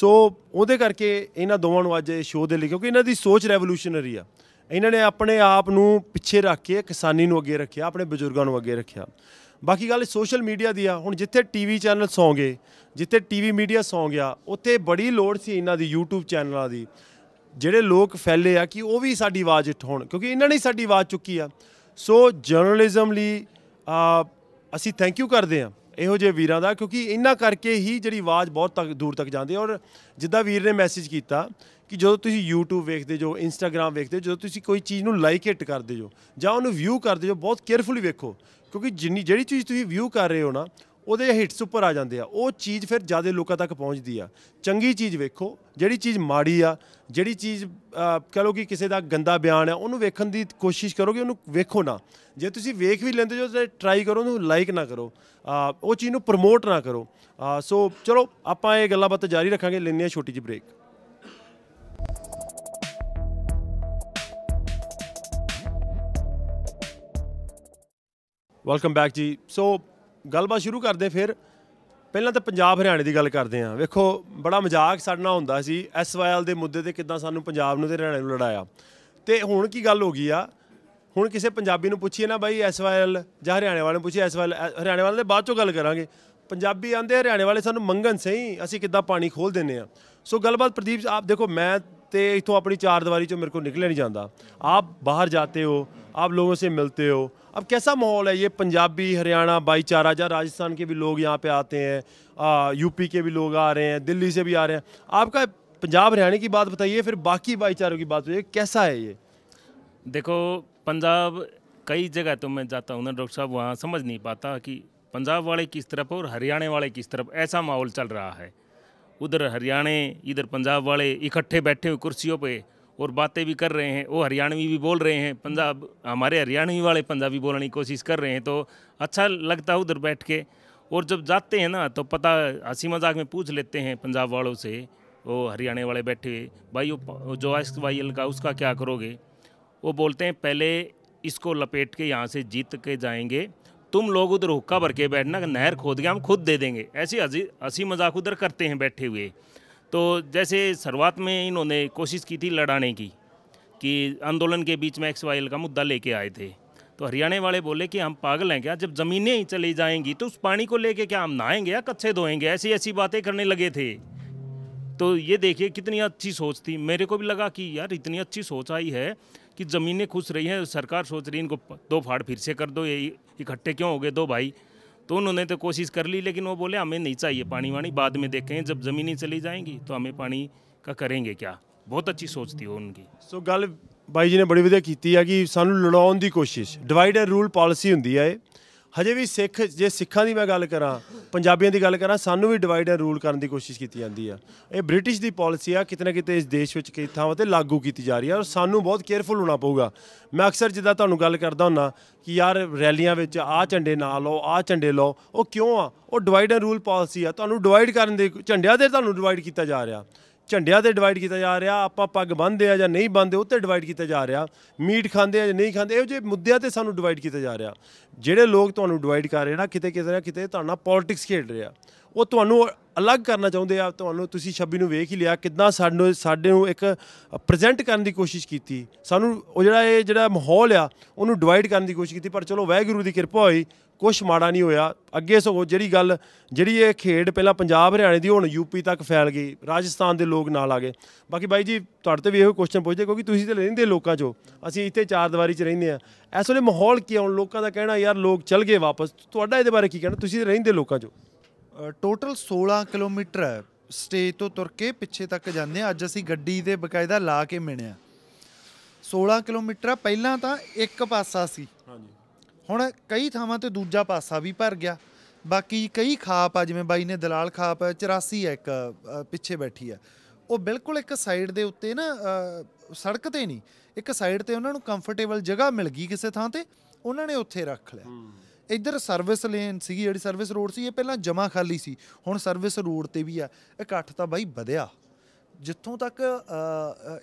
ਸੋ ਉਹਦੇ ਕਰਕੇ ਇਹਨਾਂ ਦੋਵਾਂ ਨੂੰ ਅੱਜ ਇਹ ਸ਼ੋਅ ਦੇ ਲਈ ਕਿਉਂਕਿ ਇਹਨਾਂ ਦੀ ਸੋਚ ਰੈਵੋਲੂਸ਼ਨਰੀ ਆ ਇਹਨਾਂ ਨੇ ਆਪਣੇ ਆਪ ਨੂੰ ਪਿੱਛੇ ਰੱਖ ਕੇ ਕਿਸਾਨੀ ਨੂੰ ਅੱਗੇ ਰੱਖਿਆ ਆਪਣੇ ਬਜ਼ੁਰਗਾਂ ਨੂੰ ਅੱਗੇ ਰੱਖਿਆ ਬਾਕੀ ਗੱਲ ਸੋਸ਼ਲ ਮੀਡੀਆ ਦੀ ਆ ਹੁਣ ਜਿੱਥੇ ਟੀਵੀ ਚੈਨਲ ਸੌਂਗੇ ਜਿੱਥੇ ਟੀਵੀ ਮੀਡੀਆ ਸੌਂ ਗਿਆ ਉੱਥੇ ਬੜੀ ਲੋੜ ਸੀ ਇਹਨਾਂ ਦੀ YouTube ਚੈਨਲਾਂ ਦੀ ਜਿਹੜੇ ਲੋਕ ਫੈਲੇ ਆ ਕਿ ਉਹ ਵੀ ਸਾਡੀ ਆਵਾਜ਼ ਉਠਾਉਣ ਕਿਉਂਕਿ ਇਹਨਾਂ ਨੇ ਸਾਡੀ ਆਵਾਜ਼ ਚੁੱਕੀ ਆ ਸੋ ਜਰਨਲਿਜ਼ਮ ਲਈ ਅਸੀਂ ਥੈਂਕ ਯੂ ਕਰਦੇ ਆ ਇਹੋ ਜਿਹੇ ਵੀਰਾਂ ਦਾ ਕਿਉਂਕਿ ਇਹਨਾਂ ਕਰਕੇ ਹੀ ਜਿਹੜੀ ਆਵਾਜ਼ ਬਹੁਤ ਤੱਕ ਦੂਰ ਤੱਕ ਜਾਂਦੀ ਔਰ ਜਿੱਦਾਂ ਵੀਰ ਨੇ ਮੈਸੇਜ ਕੀਤਾ ਕਿ ਜਦੋਂ ਤੁਸੀਂ YouTube ਵੇਖਦੇ ਜੋ Instagram ਵੇਖਦੇ ਜਦੋਂ ਤੁਸੀਂ ਕੋਈ ਚੀਜ਼ ਨੂੰ ਲਾਈਕ ਹਿੱਟ ਕਰਦੇ ਜੋ ਜਾਂ ਉਹਨੂੰ ਵਿਊ ਕਰਦੇ ਜੋ ਬਹੁਤ ਕੇਅਰਫੁਲੀ ਵੇਖੋ ਕਿਉਂਕਿ ਜਿੰਨੀ ਜਿਹੜੀ ਚੀਜ਼ ਤੁਸੀਂ ਵਿਊ ਕਰ ਰਹੇ ਹੋ ਨਾ ਉਹਦੇ ਹਿੱਟਸ ਉੱਪਰ ਆ ਜਾਂਦੇ ਆ ਉਹ ਚੀਜ਼ ਫਿਰ ਜਿਆਦਾ ਲੋਕਾਂ ਤੱਕ ਪਹੁੰਚਦੀ ਆ ਚੰਗੀ ਚੀਜ਼ ਵੇਖੋ ਜਿਹੜੀ ਚੀਜ਼ ਮਾੜੀ ਆ ਜਿਹੜੀ ਚੀਜ਼ ਕਹ ਲਓ ਕਿ ਕਿਸੇ ਦਾ ਗੰਦਾ ਬਿਆਨ ਆ ਉਹਨੂੰ ਵੇਖਣ ਦੀ ਕੋਸ਼ਿਸ਼ ਕਰੋਗੇ ਉਹਨੂੰ ਵੇਖੋ ਨਾ ਜੇ ਤੁਸੀਂ ਵੇਖ ਵੀ ਲੈਂਦੇ ਜੋ ਤੇ ਟਰਾਈ ਕਰੋ ਉਹਨੂੰ ਲਾਈਕ ਨਾ ਕਰੋ ਉਹ ਚੀਜ਼ ਨੂੰ ਪ੍ਰਮੋਟ ਨਾ ਕਰੋ ਸੋ ਚਲੋ ਆਪਾਂ ਇਹ ਗੱਲਾਂ ਬਾਤਾਂ ਜਾਰੀ ਰੱਖਾਂਗੇ ਲੈਂਦੇ ਆ ਛੋਟੀ ਜਿਹੀ ਬ੍ਰੇਕ ਵੈਲਕਮ ਬੈਕ ਜੀ ਸੋ ਗੱਲਬਾਤ ਸ਼ੁਰੂ ਕਰਦੇ ਫਿਰ ਪਹਿਲਾਂ ਤਾਂ ਪੰਜਾਬ ਹਰਿਆਣੇ ਦੀ ਗੱਲ ਕਰਦੇ ਆਂ ਵੇਖੋ ਬੜਾ ਮਜ਼ਾਕ ਸਾਡਾ ਹੁੰਦਾ ਸੀ ਐਸਵਾਈਐਲ ਦੇ ਮੁੱਦੇ ਤੇ ਕਿਦਾਂ ਸਾਨੂੰ ਪੰਜਾਬ ਨੂੰ ਤੇ ਹਰਿਆਣੇ ਨੂੰ ਲੜਾਇਆ ਤੇ ਹੁਣ ਕੀ ਗੱਲ ਹੋ ਗਈ ਆ ਹੁਣ ਕਿਸੇ ਪੰਜਾਬੀ ਨੂੰ ਪੁੱਛੀਏ ਨਾ ਬਾਈ ਐਸਵਾਈਐਲ ਜਾਂ ਹਰਿਆਣੇ ਵਾਲੇ ਨੂੰ ਪੁੱਛੀਏ ਐਸਵਾਈਐਲ ਹਰਿਆਣੇ ਵਾਲੇ ਦੇ ਬਾਅਦ ਚੋਂ ਗੱਲ ਕਰਾਂਗੇ ਪੰਜਾਬੀ ਆਂਦੇ ਹਰਿਆਣੇ ਵਾਲੇ ਸਾਨੂੰ ਮੰਗਣ ਸਹੀ ਅਸੀਂ ਕਿੱਦਾਂ ਪਾਣੀ ਖੋਲ ਦਿੰਨੇ ਆ ਸੋ ਗੱਲਬਾਤ ਪ੍ਰਦੀਪ ਆਪ ਦੇਖੋ ਮੈਂ तो इतों अपनी चार दीवारी चो मेरे को निकले नहीं जाता आप बाहर जाते हो आप लोगों से मिलते हो अब कैसा माहौल है ये पंजाबी हरियाणा भाईचारा जहाँ राजस्थान के भी लोग यहाँ पे आते हैं यूपी के भी लोग आ रहे हैं दिल्ली से भी आ रहे हैं आपका पंजाब हरियाणा की बात बताइए फिर बाकी भाईचारों की बात बताइए कैसा है ये देखो पंजाब कई जगह तो मैं जाता हूँ ना डॉक्टर साहब वहाँ समझ नहीं पाता कि पंजाब वाले किस तरफ और हरियाणा वाले किस तरफ ऐसा माहौल चल रहा है उधर हरियाणा इधर पंजाब वाले इकट्ठे बैठे हुए कुर्सियों पे और बातें भी कर रहे हैं वो हरियाणवी भी बोल रहे हैं पंजाब हमारे हरियाणवी वाले पंजाबी बोलने की कोशिश कर रहे हैं तो अच्छा लगता है उधर बैठ के और जब जाते हैं ना तो पता हंसी मजाक में पूछ लेते हैं पंजाब वालों से वो हरियाणा वाले बैठे हुए भाई वो जो एस वाई एल का उसका क्या करोगे वो बोलते हैं पहले इसको लपेट के यहाँ से जीत के जाएंगे तुम लोग उधर हुक्का भर के बैठना नहर खोद के हम खुद दे देंगे ऐसे हंसी मजाक उधर करते हैं बैठे हुए तो जैसे शुरुआत में इन्होंने कोशिश की थी लड़ाने की कि आंदोलन के बीच में एक्स वाई का मुद्दा लेके आए थे तो हरियाणा वाले बोले कि हम पागल हैं क्या जब ज़मीनें ही चली जाएंगी तो उस पानी को लेके क्या हम नहाएंगे या कच्चे धोएंगे ऐसी ऐसी बातें करने लगे थे तो ये देखिए कितनी अच्छी सोच थी मेरे को भी लगा कि यार इतनी अच्छी सोच आई है कि ज़मीनें खुश रही हैं सरकार सोच रही है इनको दो फाड़ फिर से कर दो ये इकट्ठे क्यों हो गए दो भाई तो उन्होंने तो कोशिश कर ली लेकिन वो बोले हमें नहीं चाहिए पानी वानी बाद में देखें जब ज़मीनें चली जाएंगी तो हमें पानी का करेंगे क्या बहुत अच्छी सोच थी उनकी सो गल भाई जी ने बड़ी वजह की ਆ ਕਿ ਸਾਨੂੰ ਲੜਾਉਣ ਦੀ ਕੋਸ਼ਿਸ਼ ਡਿਵਾਈਡ ਐਂਡ ਰੂਲ ਪਾਲਿਸੀ ਹੁੰਦੀ ਆ ਹਜੇ ਵੀ ਸਿੱਖ ਜੇ ਸਿੱਖਾਂ ਦੀ ਮੈਂ ਗੱਲ ਕਰਾਂ ਪੰਜਾਬੀਆਂ ਦੀ ਗੱਲ ਕਰਾਂ ਸਾਨੂੰ ਵੀ ਡਿਵਾਈਡ ਐਂਡ ਰੂਲ ਕਰਨ ਦੀ ਕੋਸ਼ਿਸ਼ ਕੀਤੀ ਜਾਂਦੀ ਆ ਇਹ ਬ੍ਰਿਟਿਸ਼ ਦੀ ਪਾਲਿਸੀ ਆ ਕਿਤੇ ਨਾ ਕਿਤੇ ਇਸ ਦੇਸ਼ ਵਿੱਚ ਕਈ ਥਾਵਾਂ ਤੇ ਲਾਗੂ ਕੀਤੀ ਜਾ ਰਹੀ ਆ ਔਰ ਸਾਨੂੰ ਬਹੁਤ ਕੇਅਰਫੁਲ ਹੋਣਾ ਪਊਗਾ ਮੈਂ ਅਕਸਰ ਜਿੱਦਾਂ ਤੁਹਾਨੂੰ ਗੱਲ ਕਰਦਾ ਹੁੰਨਾ ਕਿ ਯਾਰ ਰੈਲੀਆਂ ਵਿੱਚ ਆ ਝੰਡੇ ਨਾ ਲਓ ਆ ਝੰਡੇ ਲਓ ਉਹ ਕਿਉਂ ਆ ਉਹ ਡਿਵਾਈਡ ਐਂਡ ਰੂਲ ਪਾਲਿਸੀ ਆ ਤੁਹਾਨੂੰ ਡਿਵਾਈਡ ਕਰਨ ਦੇ ਝੰਡਿਆਂ ਦੇ ਤੁਹਾਨੂੰ ਡਿਵਾਈਡ ਕੀਤਾ ਜਾ ਰਿਹਾ ਝੰਡਿਆਂ ਤੇ ਡਿਵਾਈਡ ਕੀਤਾ ਜਾ ਰਿਹਾ ਆਪਾਂ ਪੱਗ ਬੰਨਦੇ ਆ ਜਾਂ ਨਹੀਂ ਬੰਨਦੇ ਉਹ ਤੇ ਡਿਵਾਈਡ ਕੀਤਾ ਜਾ ਰਿਹਾ ਮੀਟ ਖਾਂਦੇ ਆ ਜਾਂ ਨਹੀਂ ਖਾਂਦੇ ਇਹੋ ਜਿਹੇ ਮੁੱਦਿਆਂ ਤੇ ਸਾਨੂੰ ਡਿਵਾਈਡ ਕੀਤਾ ਜਾ ਰਿਹਾ ਜਿਹੜੇ ਲੋਕ ਤੁਹਾਨੂੰ ਡਿਵਾਈਡ ਕਰ ਰਹੇ ਨਾ ਕਿਤੇ ਕਿਤੇ ਨਾ ਕਿਤੇ ਤੁਹਾਡਾ ਪੋਲਿਟਿਕਸ ਖੇਡ ਰਿਹਾ ਉਹ ਤੁਹਾਨੂੰ ਅਲੱਗ ਕਰਨਾ ਚਾਹੁੰਦੇ ਆ ਤੁਹਾਨੂੰ ਤੁਸੀਂ ਛੱਬੀ ਨੂੰ ਵੇਖ ਹੀ ਲਿਆ ਕਿੰਨਾ ਸਾਨੂੰ ਸਾਡੇ ਨੂੰ ਇੱਕ ਪ੍ਰੈਜ਼ੈਂਟ ਕਰਨ ਦੀ ਕੋਸ਼ਿਸ਼ ਕੀਤੀ ਸਾਨੂੰ ਉਹ ਜਿਹੜਾ ਇਹ ਜਿਹੜਾ ਮਾਹੌਲ ਆ ਉਹਨੂੰ ਡਿਵਾਈਡ ਕਰਨ ਦੀ ਕੋਸ਼ਿਸ਼ ਕੀਤੀ ਪਰ ਚਲੋ ਵਾਹਿਗੁਰੂ ਦੀ ਕਿਰਪਾ ਹੋਈ ਕੁਝ ਮਾੜਾ ਨਹੀਂ ਹੋਇਆ ਅੱਗੇ ਸੋ ਜਿਹੜੀ ਗੱਲ ਜਿਹੜੀ ਇਹ ਖੇਡ ਪਹਿਲਾਂ ਪੰਜਾਬ ਹਰਿਆਣੇ ਦੀ ਹੁਣ ਯੂਪੀ ਤੱਕ ਫੈਲ ਗਈ ਰਾਜਸਥਾਨ ਦੇ ਲੋਕ ਨਾਲ ਆ ਗਏ ਬਾਕੀ ਬਾਈ ਜੀ ਤੁਹਾਡੇ ਤੇ ਵੀ ਇਹੋ ਕੁਐਸਚਨ ਪੁੱਛਦੇ ਕਿਉਂਕਿ ਤੁਸੀਂ ਤੇ ਰਹਿੰਦੇ ਲੋਕਾਂ 'ਚੋਂ ਅਸੀਂ ਇੱਥੇ ਚਾਰ ਦੀਵਾਰੀ 'ਚ ਰਹਿੰਦੇ ਆ ਇਸ ਵੇਲੇ ਮਾਹੌਲ ਕੀ ਹੁਣ ਲੋਕਾਂ ਦਾ ਕਹਿਣਾ ਯਾਰ ਲੋਕ ਚਲ ਗਏ ਵਾਪਸ ਤੁਹਾਡਾ ਇਹਦੇ ਬਾਰੇ ਕੀ ਕਹਿਣਾ ਤੁਸੀਂ ਤੇ ਰਹਿੰਦੇ ਲੋਕਾਂ 'ਚੋਂ ਟੋਟਲ 16 ਕਿਲੋਮੀਟਰ ਸਟੇਜ ਤੋਂ ਤੁਰ ਕੇ ਪਿੱਛੇ ਤੱਕ ਜਾਂਦੇ ਆ ਅੱਜ ਅਸੀਂ ਗੱਡੀ ਦੇ ਬਕਾਇਦਾ ਲਾ ਕੇ ਮਿਣਿਆ 16 ਕਿਲੋਮੀਟਰ ਪਹਿਲਾਂ ਤਾਂ ਇੱਕ ਪਾਸਾ ਸੀ ਹੁਣ ਕਈ ਥਾਵਾਂ ਤੇ ਦੂਜਾ ਪਾਸਾ ਵੀ ਭਰ ਗਿਆ ਬਾਕੀ ਕਈ ਖਾਪ ਆ ਜਿਵੇਂ ਬਾਈ ਨੇ ਦਲਾਲ ਖਾਪ 84 ਹੈ ਇੱਕ ਪਿੱਛੇ ਬੈਠੀ ਆ ਉਹ ਬਿਲਕੁਲ ਇੱਕ ਸਾਈਡ ਦੇ ਉੱਤੇ ਨਾ ਸੜਕ ਤੇ ਨਹੀਂ ਇੱਕ ਸਾਈਡ ਤੇ ਉਹਨਾਂ ਨੂੰ ਕੰਫਰਟੇਬਲ ਜਗ੍ਹਾ ਮਿਲ ਗਈ ਕਿਸੇ ਥਾਂ ਤੇ ਉਹਨਾਂ ਨੇ ਉੱਥੇ ਰੱਖ ਲਿਆ ਇੱਧਰ ਸਰਵਿਸ ਲੇਨ ਸੀਗੀ ਜਿਹੜੀ ਸਰਵਿਸ ਰੋਡ ਸੀ ਇਹ ਪਹਿਲਾਂ ਜਮਾ ਖਾਲੀ ਸੀ ਹੁਣ ਸਰਵਿਸ ਰੋਡ ਤੇ ਵੀ ਆ ਇਕੱਠ ਤਾਂ ਬਾਈ ਵਧਿਆ ਜਿੱਥੋਂ ਤੱਕ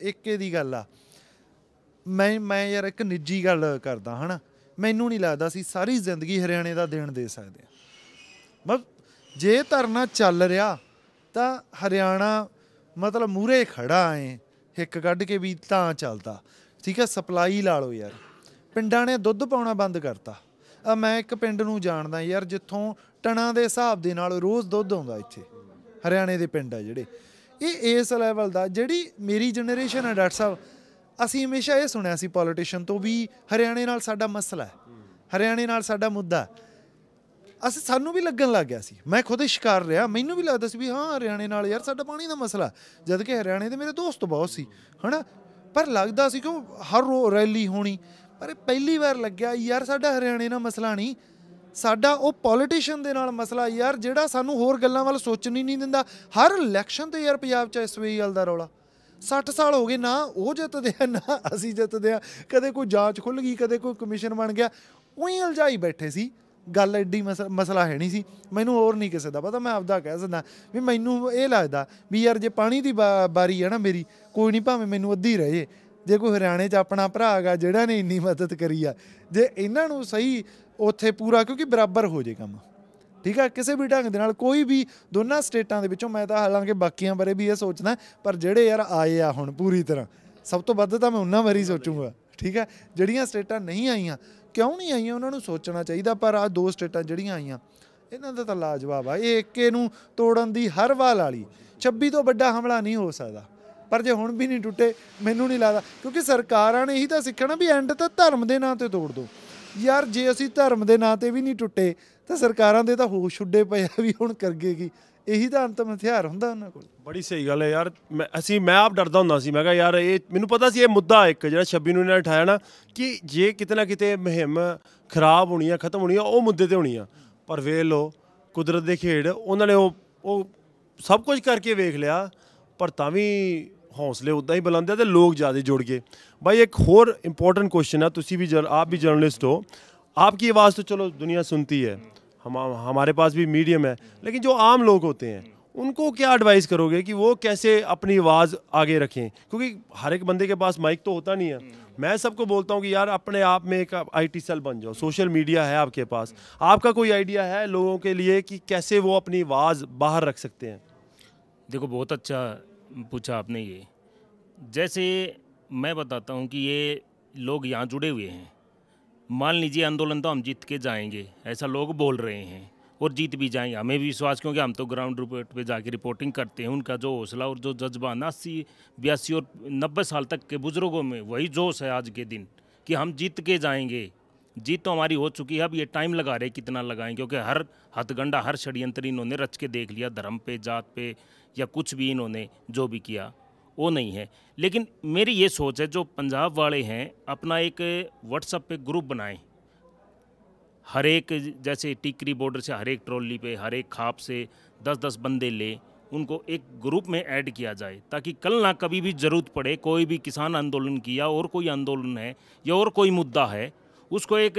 ਏਕੇ ਦੀ ਗੱਲ ਆ ਮੈਂ ਮੈਂ ਯਾਰ ਇੱਕ ਨਿੱਜੀ ਗੱਲ ਕਰਦਾ ਹਨਾ ਮੈਨੂੰ ਨਹੀਂ ਲੱਗਦਾ ਸੀ ਸਾਰੀ ਜ਼ਿੰਦਗੀ ਹਰਿਆਣੇ ਦਾ ਦੇਣ ਦੇ ਸਕਦੇ ਆ ਮਤਲਬ ਜੇ ਧਰਨਾ ਚੱਲ ਰਿਹਾ ਤਾਂ ਹਰਿਆਣਾ ਮਤਲਬ ਮੂਰੇ ਖੜਾ ਐ ਇੱਕ ਕੱਢ ਕੇ ਵੀ ਤਾਂ ਚੱਲਦਾ ਠੀਕ ਹੈ ਸਪਲਾਈ ਲਾ ਲਓ ਯਾਰ ਪਿੰਡਾਂ ਨੇ ਦੁੱਧ ਪਾਉਣਾ ਬੰਦ ਕਰਤਾ ਆ ਮੈਂ ਇੱਕ ਪਿੰਡ ਨੂੰ ਜਾਣਦਾ ਯਾਰ ਜਿੱਥੋਂ ਟਣਾ ਦੇ ਹਿਸਾਬ ਦੇ ਨਾਲ ਰੋਜ਼ ਦੁੱਧ ਆਉਂਦਾ ਇੱਥੇ ਹਰਿਆਣੇ ਦੇ ਪਿੰਡ ਆ ਜਿਹੜੇ ਇਹ ਇਸ ਲੈਵਲ ਦਾ ਜਿਹੜੀ ਮੇਰੀ ਜਨਰੇਸ਼ਨ ਹੈ ਡਾਕਟਰ ਸਾਹਿਬ ਅਸੀਂ ਹਮੇਸ਼ਾ ਇਹ ਸੁਣਿਆ ਸੀ ਪੋਲੀਟੀਸ਼ੀਅਨ ਤੋਂ ਵੀ ਹਰਿਆਣੇ ਨਾਲ ਸਾਡਾ ਮਸਲਾ ਹੈ ਹਰਿਆਣੇ ਨਾਲ ਸਾਡਾ ਮੁੱਦਾ ਅਸੀਂ ਸਾਨੂੰ ਵੀ ਲੱਗਣ ਲੱਗ ਗਿਆ ਸੀ ਮੈਂ ਖੁਦ ਸ਼ਿਕਾਰ ਰਿਹਾ ਮੈਨੂੰ ਵੀ ਲੱਗਦਾ ਸੀ ਵੀ ਹਾਂ ਹਰਿਆਣੇ ਨਾਲ ਯਾਰ ਸਾਡਾ ਪਾਣੀ ਦਾ ਮਸਲਾ ਜਦ ਕਿ ਹਰਿਆਣੇ ਦੇ ਮੇਰੇ ਦੋਸਤ ਬਹੁਤ ਸੀ ਹਨਾ ਪਰ ਲੱਗਦਾ ਸੀ ਕਿ ਹਰ ਰੈਲੀ ਹੋਣੀ ਪਰ ਪਹਿਲੀ ਵਾਰ ਲੱਗਿਆ ਯਾਰ ਸਾਡਾ ਹਰਿਆਣੇ ਨਾਲ ਮਸਲਾ ਨਹੀਂ ਸਾਡਾ ਉਹ ਪੋਲੀਟੀਸ਼ੀਅਨ ਦੇ ਨਾਲ ਮਸਲਾ ਯਾਰ ਜਿਹੜਾ ਸਾਨੂੰ ਹੋਰ ਗੱਲਾਂ ਵੱਲ ਸੋਚਣ ਹੀ ਨਹੀਂ ਦਿੰਦਾ ਹਰ ਇਲੈਕਸ਼ਨ ਤੇ ਯਾਰ ਪੰਜਾਬ 'ਚ ਇਸ ਵੇਲੇ ਦਾ ਰੌਲਾ 60 ਸਾਲ ਹੋ ਗਏ ਨਾ ਉਹ ਜਿੱਤਦੇ ਆ ਨਾ ਅਸੀਂ ਜਿੱਤਦੇ ਆ ਕਦੇ ਕੋਈ ਜਾਂਚ ਖੁੱਲ ਗਈ ਕਦੇ ਕੋਈ ਕਮਿਸ਼ਨ ਬਣ ਗਿਆ ਉਹੀ ਅਲਝਾਈ ਬੈਠੇ ਸੀ ਗੱਲ ਐਡੀ ਮਸਲਾ ਹੈ ਨਹੀਂ ਸੀ ਮੈਨੂੰ ਹੋਰ ਨਹੀਂ ਕਿਸੇ ਦਾ ਪਤਾ ਮੈਂ ਆਪਦਾ ਕਹਿ ਸਕਦਾ ਵੀ ਮੈਨੂੰ ਇਹ ਲੱਗਦਾ ਵੀ ਯਾਰ ਜੇ ਪਾਣੀ ਦੀ ਬਾਰੀ ਹੈ ਨਾ ਮੇਰੀ ਕੋਈ ਨਹੀਂ ਭਾਵੇਂ ਮੈਨੂੰ ਅੱਧੀ ਰਹੇ ਜੇ ਕੋਈ ਹਰਿਆਣੇ 'ਚ ਆਪਣਾ ਭਰਾ ਹੈਗਾ ਜਿਹੜਾ ਨੇ ਇੰਨੀ ਮਦਦ ਕਰੀ ਆ ਜੇ ਇਹਨਾਂ ਨੂੰ ਸਹੀ ਉੱਥੇ ਪੂਰਾ ਕਿਉਂਕਿ ਬਰਾਬਰ ਹੋ ਜੇ ਕੰਮ ਠੀਕ ਹੈ ਕਿਸੇ ਵੀ ਢੰਗ ਦੇ ਨਾਲ ਕੋਈ ਵੀ ਦੋਨਾਂ ਸਟੇਟਾਂ ਦੇ ਵਿੱਚੋਂ ਮੈਂ ਤਾਂ ਹਾਲਾਂਕਿ ਬਾਕੀਆਂ ਬਾਰੇ ਵੀ ਇਹ ਸੋਚਦਾ ਪਰ ਜਿਹੜੇ ਯਾਰ ਆਏ ਆ ਹੁਣ ਪੂਰੀ ਤਰ੍ਹਾਂ ਸਭ ਤੋਂ ਵੱਧ ਤਾਂ ਮੈਂ ਉਹਨਾਂ ਬਾਰੇ ਸੋਚੂਗਾ ਠੀਕ ਹੈ ਜਿਹੜੀਆਂ ਸਟੇਟਾਂ ਨਹੀਂ ਆਈਆਂ ਕਿਉਂ ਨਹੀਂ ਆਈਆਂ ਉਹਨਾਂ ਨੂੰ ਸੋਚਣਾ ਚਾਹੀਦਾ ਪਰ ਆ ਦੋ ਸਟੇਟਾਂ ਜਿਹੜੀਆਂ ਆਈਆਂ ਇਹਨਾਂ ਦਾ ਤਾਂ ਲਾਜਵਾਬ ਆ ਇਹ ਇੱਕੇ ਨੂੰ ਤੋੜਨ ਦੀ ਹਰ ਵਾਲ ਵਾਲੀ 26 ਤੋਂ ਵੱਡਾ ਹਮਲਾ ਨਹੀਂ ਹੋ ਸਕਦਾ ਪਰ ਜੇ ਹੁਣ ਵੀ ਨਹੀਂ ਟੁੱਟੇ ਮੈਨੂੰ ਨਹੀਂ ਲੱਗਦਾ ਕਿਉਂਕਿ ਸਰਕਾਰਾਂ ਨੇ ਇਹੀ ਤਾਂ ਸਿੱਖਣਾ ਵੀ ਐਂਡ ਤਾਂ ਧਰਮ ਦੇ ਨਾਂ ਤੇ ਤੋੜ ਦੋ ਯਾਰ ਜੇ ਅਸੀਂ ਧਰਮ ਦੇ ਨਾਂ ਤੇ ਵੀ ਨਹੀਂ ਟੁੱਟੇ ਤਾਂ ਸਰਕਾਰਾਂ ਦੇ ਤਾਂ ਹੋਸ਼ ਉੱਡੇ ਪਏ ਆ ਵੀ ਹੁਣ ਕਰਗੇ ਕੀ ਇਹੀ ਤਾਂ ਅੰਤਮ ਹਥਿਆਰ ਹੁੰਦਾ ਉਹਨਾਂ ਕੋਲ ਬੜੀ ਸਹੀ ਗੱਲ ਹੈ ਯਾਰ ਮੈਂ ਅਸੀਂ ਮੈਂ ਆਪ ਡਰਦਾ ਹੁੰਦਾ ਸੀ ਮੈਂ ਕਿਹਾ ਯਾਰ ਇਹ ਮੈਨੂੰ ਪਤਾ ਸੀ ਇਹ ਮੁੱਦਾ ਇੱਕ ਜਿਹੜਾ 26 ਨੂੰ ਇਹਨਾਂ ਨੇ ਉਠਾਇਆ ਨਾ ਕਿ ਜੇ ਕਿਤੇ ਨਾ ਕਿਤੇ ਮਹਿਮ ਖਰਾਬ ਹੋਣੀ ਆ ਖਤਮ ਹੋਣੀ ਆ ਉਹ ਮੁੱਦੇ ਤੇ ਹੋਣੀ ਆ ਪਰ ਵੇਖ ਲੋ ਕੁਦਰਤ ਦੇ ਖੇਡ ਉਹਨਾਂ ਨੇ ਉਹ ਉਹ ਸਭ ਕੁਝ ਕਰਕੇ ਵੇਖ ਲਿਆ ਪਰ ਤਾਂ ਵੀ ਹੌਸਲੇ ਉਦਾਂ ਹੀ ਬੁਲੰਦ ਆ ਤੇ ਲੋਕ ਜਿਆਦਾ ਜੁੜ ਗਏ ਬਾਈ ਇੱਕ ਹੋਰ ਇੰਪੋਰਟੈਂਟ ਕੁਐਸਚਨ ਆ ਤੁਸੀਂ ਵੀ ਆਪ ਵੀ ਜਰਨਲਿਸਟ ਹੋ ਆਪਕੀ ਆਵਾਜ਼ ਤੋਂ ਚਲੋ ਦੁਨੀਆ ਸੁਣਦੀ ਹੈ हम हमारे पास भी मीडियम है लेकिन जो आम लोग होते हैं उनको क्या एडवाइस करोगे कि वो कैसे अपनी आवाज़ आगे रखें क्योंकि हर एक बंदे के पास माइक तो होता नहीं है मैं सबको बोलता हूँ कि यार अपने आप में एक आईटी सेल बन जाओ सोशल मीडिया है आपके पास आपका कोई आइडिया है लोगों के लिए कि कैसे वो अपनी आवाज़ बाहर रख सकते हैं देखो बहुत अच्छा पूछा आपने ये जैसे मैं बताता हूँ कि ये लोग यहाँ जुड़े हुए हैं मान लीजिए आंदोलन तो हम जीत के जाएंगे ऐसा लोग बोल रहे हैं और जीत भी जाएंगे हमें भी विश्वास क्योंकि हम तो ग्राउंड रिपोर्ट पे जाके रिपोर्टिंग करते हैं उनका जो हौसला और जो जज्बा अस्सी बयासी और नब्बे साल तक के बुज़ुर्गों में वही जोश है आज के दिन कि हम जीत के जाएंगे जीत तो हमारी हो चुकी है अब ये टाइम लगा रहे कितना लगाएं क्योंकि हर हथगंडा हर षडयंत्र इन्होंने रच के देख लिया धर्म पे जात पे या कुछ भी इन्होंने जो भी किया वो नहीं है लेकिन मेरी ये सोच है जो पंजाब वाले हैं अपना एक व्हाट्सएप पे ग्रुप बनाएं हर एक जैसे टिकरी बॉर्डर से हर एक ट्रॉली पे हर एक खाप से दस दस बंदे ले उनको एक ग्रुप में ऐड किया जाए ताकि कल ना कभी भी ज़रूरत पड़े कोई भी किसान आंदोलन किया और कोई आंदोलन है या और कोई मुद्दा है उसको एक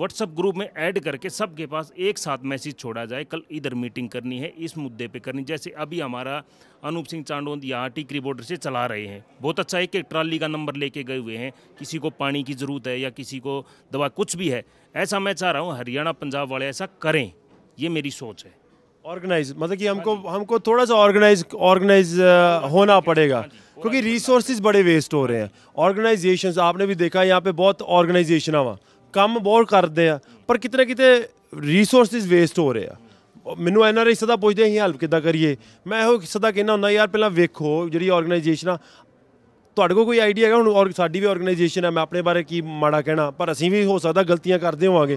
व्हाट्सअप ग्रुप में ऐड करके सबके पास एक साथ मैसेज छोड़ा जाए कल इधर मीटिंग करनी है इस मुद्दे पे करनी जैसे अभी हमारा अनूप सिंह चांडोंद यहाँ टिकरी बॉर्डर से चला रहे हैं बहुत अच्छा है कि ट्राली का नंबर लेके गए हुए हैं किसी को पानी की ज़रूरत है या किसी को दवा कुछ भी है ऐसा मैं चाह रहा हूँ हरियाणा पंजाब वाले ऐसा करें ये मेरी सोच है ऑर्गेनाइज मतलब कि हमको हमको थोड़ा सा ऑर्गेनाइज ऑर्गेनाइज होना पड़ेगा हाँ क्योंकि रिसोर्सेज बड़े वेस्ट हो रहे हैं ऑर्गेनाइजेशंस आपने भी देखा यहाँ पे बहुत ऑर्गेनाइजेशन हुआ ਕੰਮ ਬਹੁਤ ਕਰਦੇ ਆ ਪਰ ਕਿਤੇ ਕਿਤੇ ਰਿਸੋਰਸਸ ਵੇਸਟ ਹੋ ਰਹੇ ਆ ਮੈਨੂੰ ਐਨ ਆਰ ਆਈ ਸਦਾ ਪੁੱਛਦੇ ਹੀ ਹੈਲਪ ਕਿੱਦਾਂ ਕਰੀਏ ਮੈਂ ਇਹੋ ਸਦਾ ਕਹਿਣਾ ਹੁੰਦਾ ਯਾਰ ਪਹਿਲਾਂ ਵੇਖੋ ਜਿਹੜੀ ਆਰਗੇਨਾਈਜੇਸ਼ਨ ਆ ਤੁਹਾਡੇ ਕੋਲ ਕੋਈ ਆਈਡੀਆ ਹੈਗਾ ਹੁਣ ਸਾਡੀ ਵੀ ਆਰਗੇਨਾਈਜੇਸ਼ਨ ਹੈ ਮੈਂ ਆਪਣੇ ਬਾਰੇ ਕੀ ਮਾੜਾ ਕਹਿਣਾ ਪਰ ਅਸੀਂ ਵੀ ਹੋ ਸਕਦਾ ਗਲਤੀਆਂ ਕਰਦੇ ਹੋਵਾਂਗੇ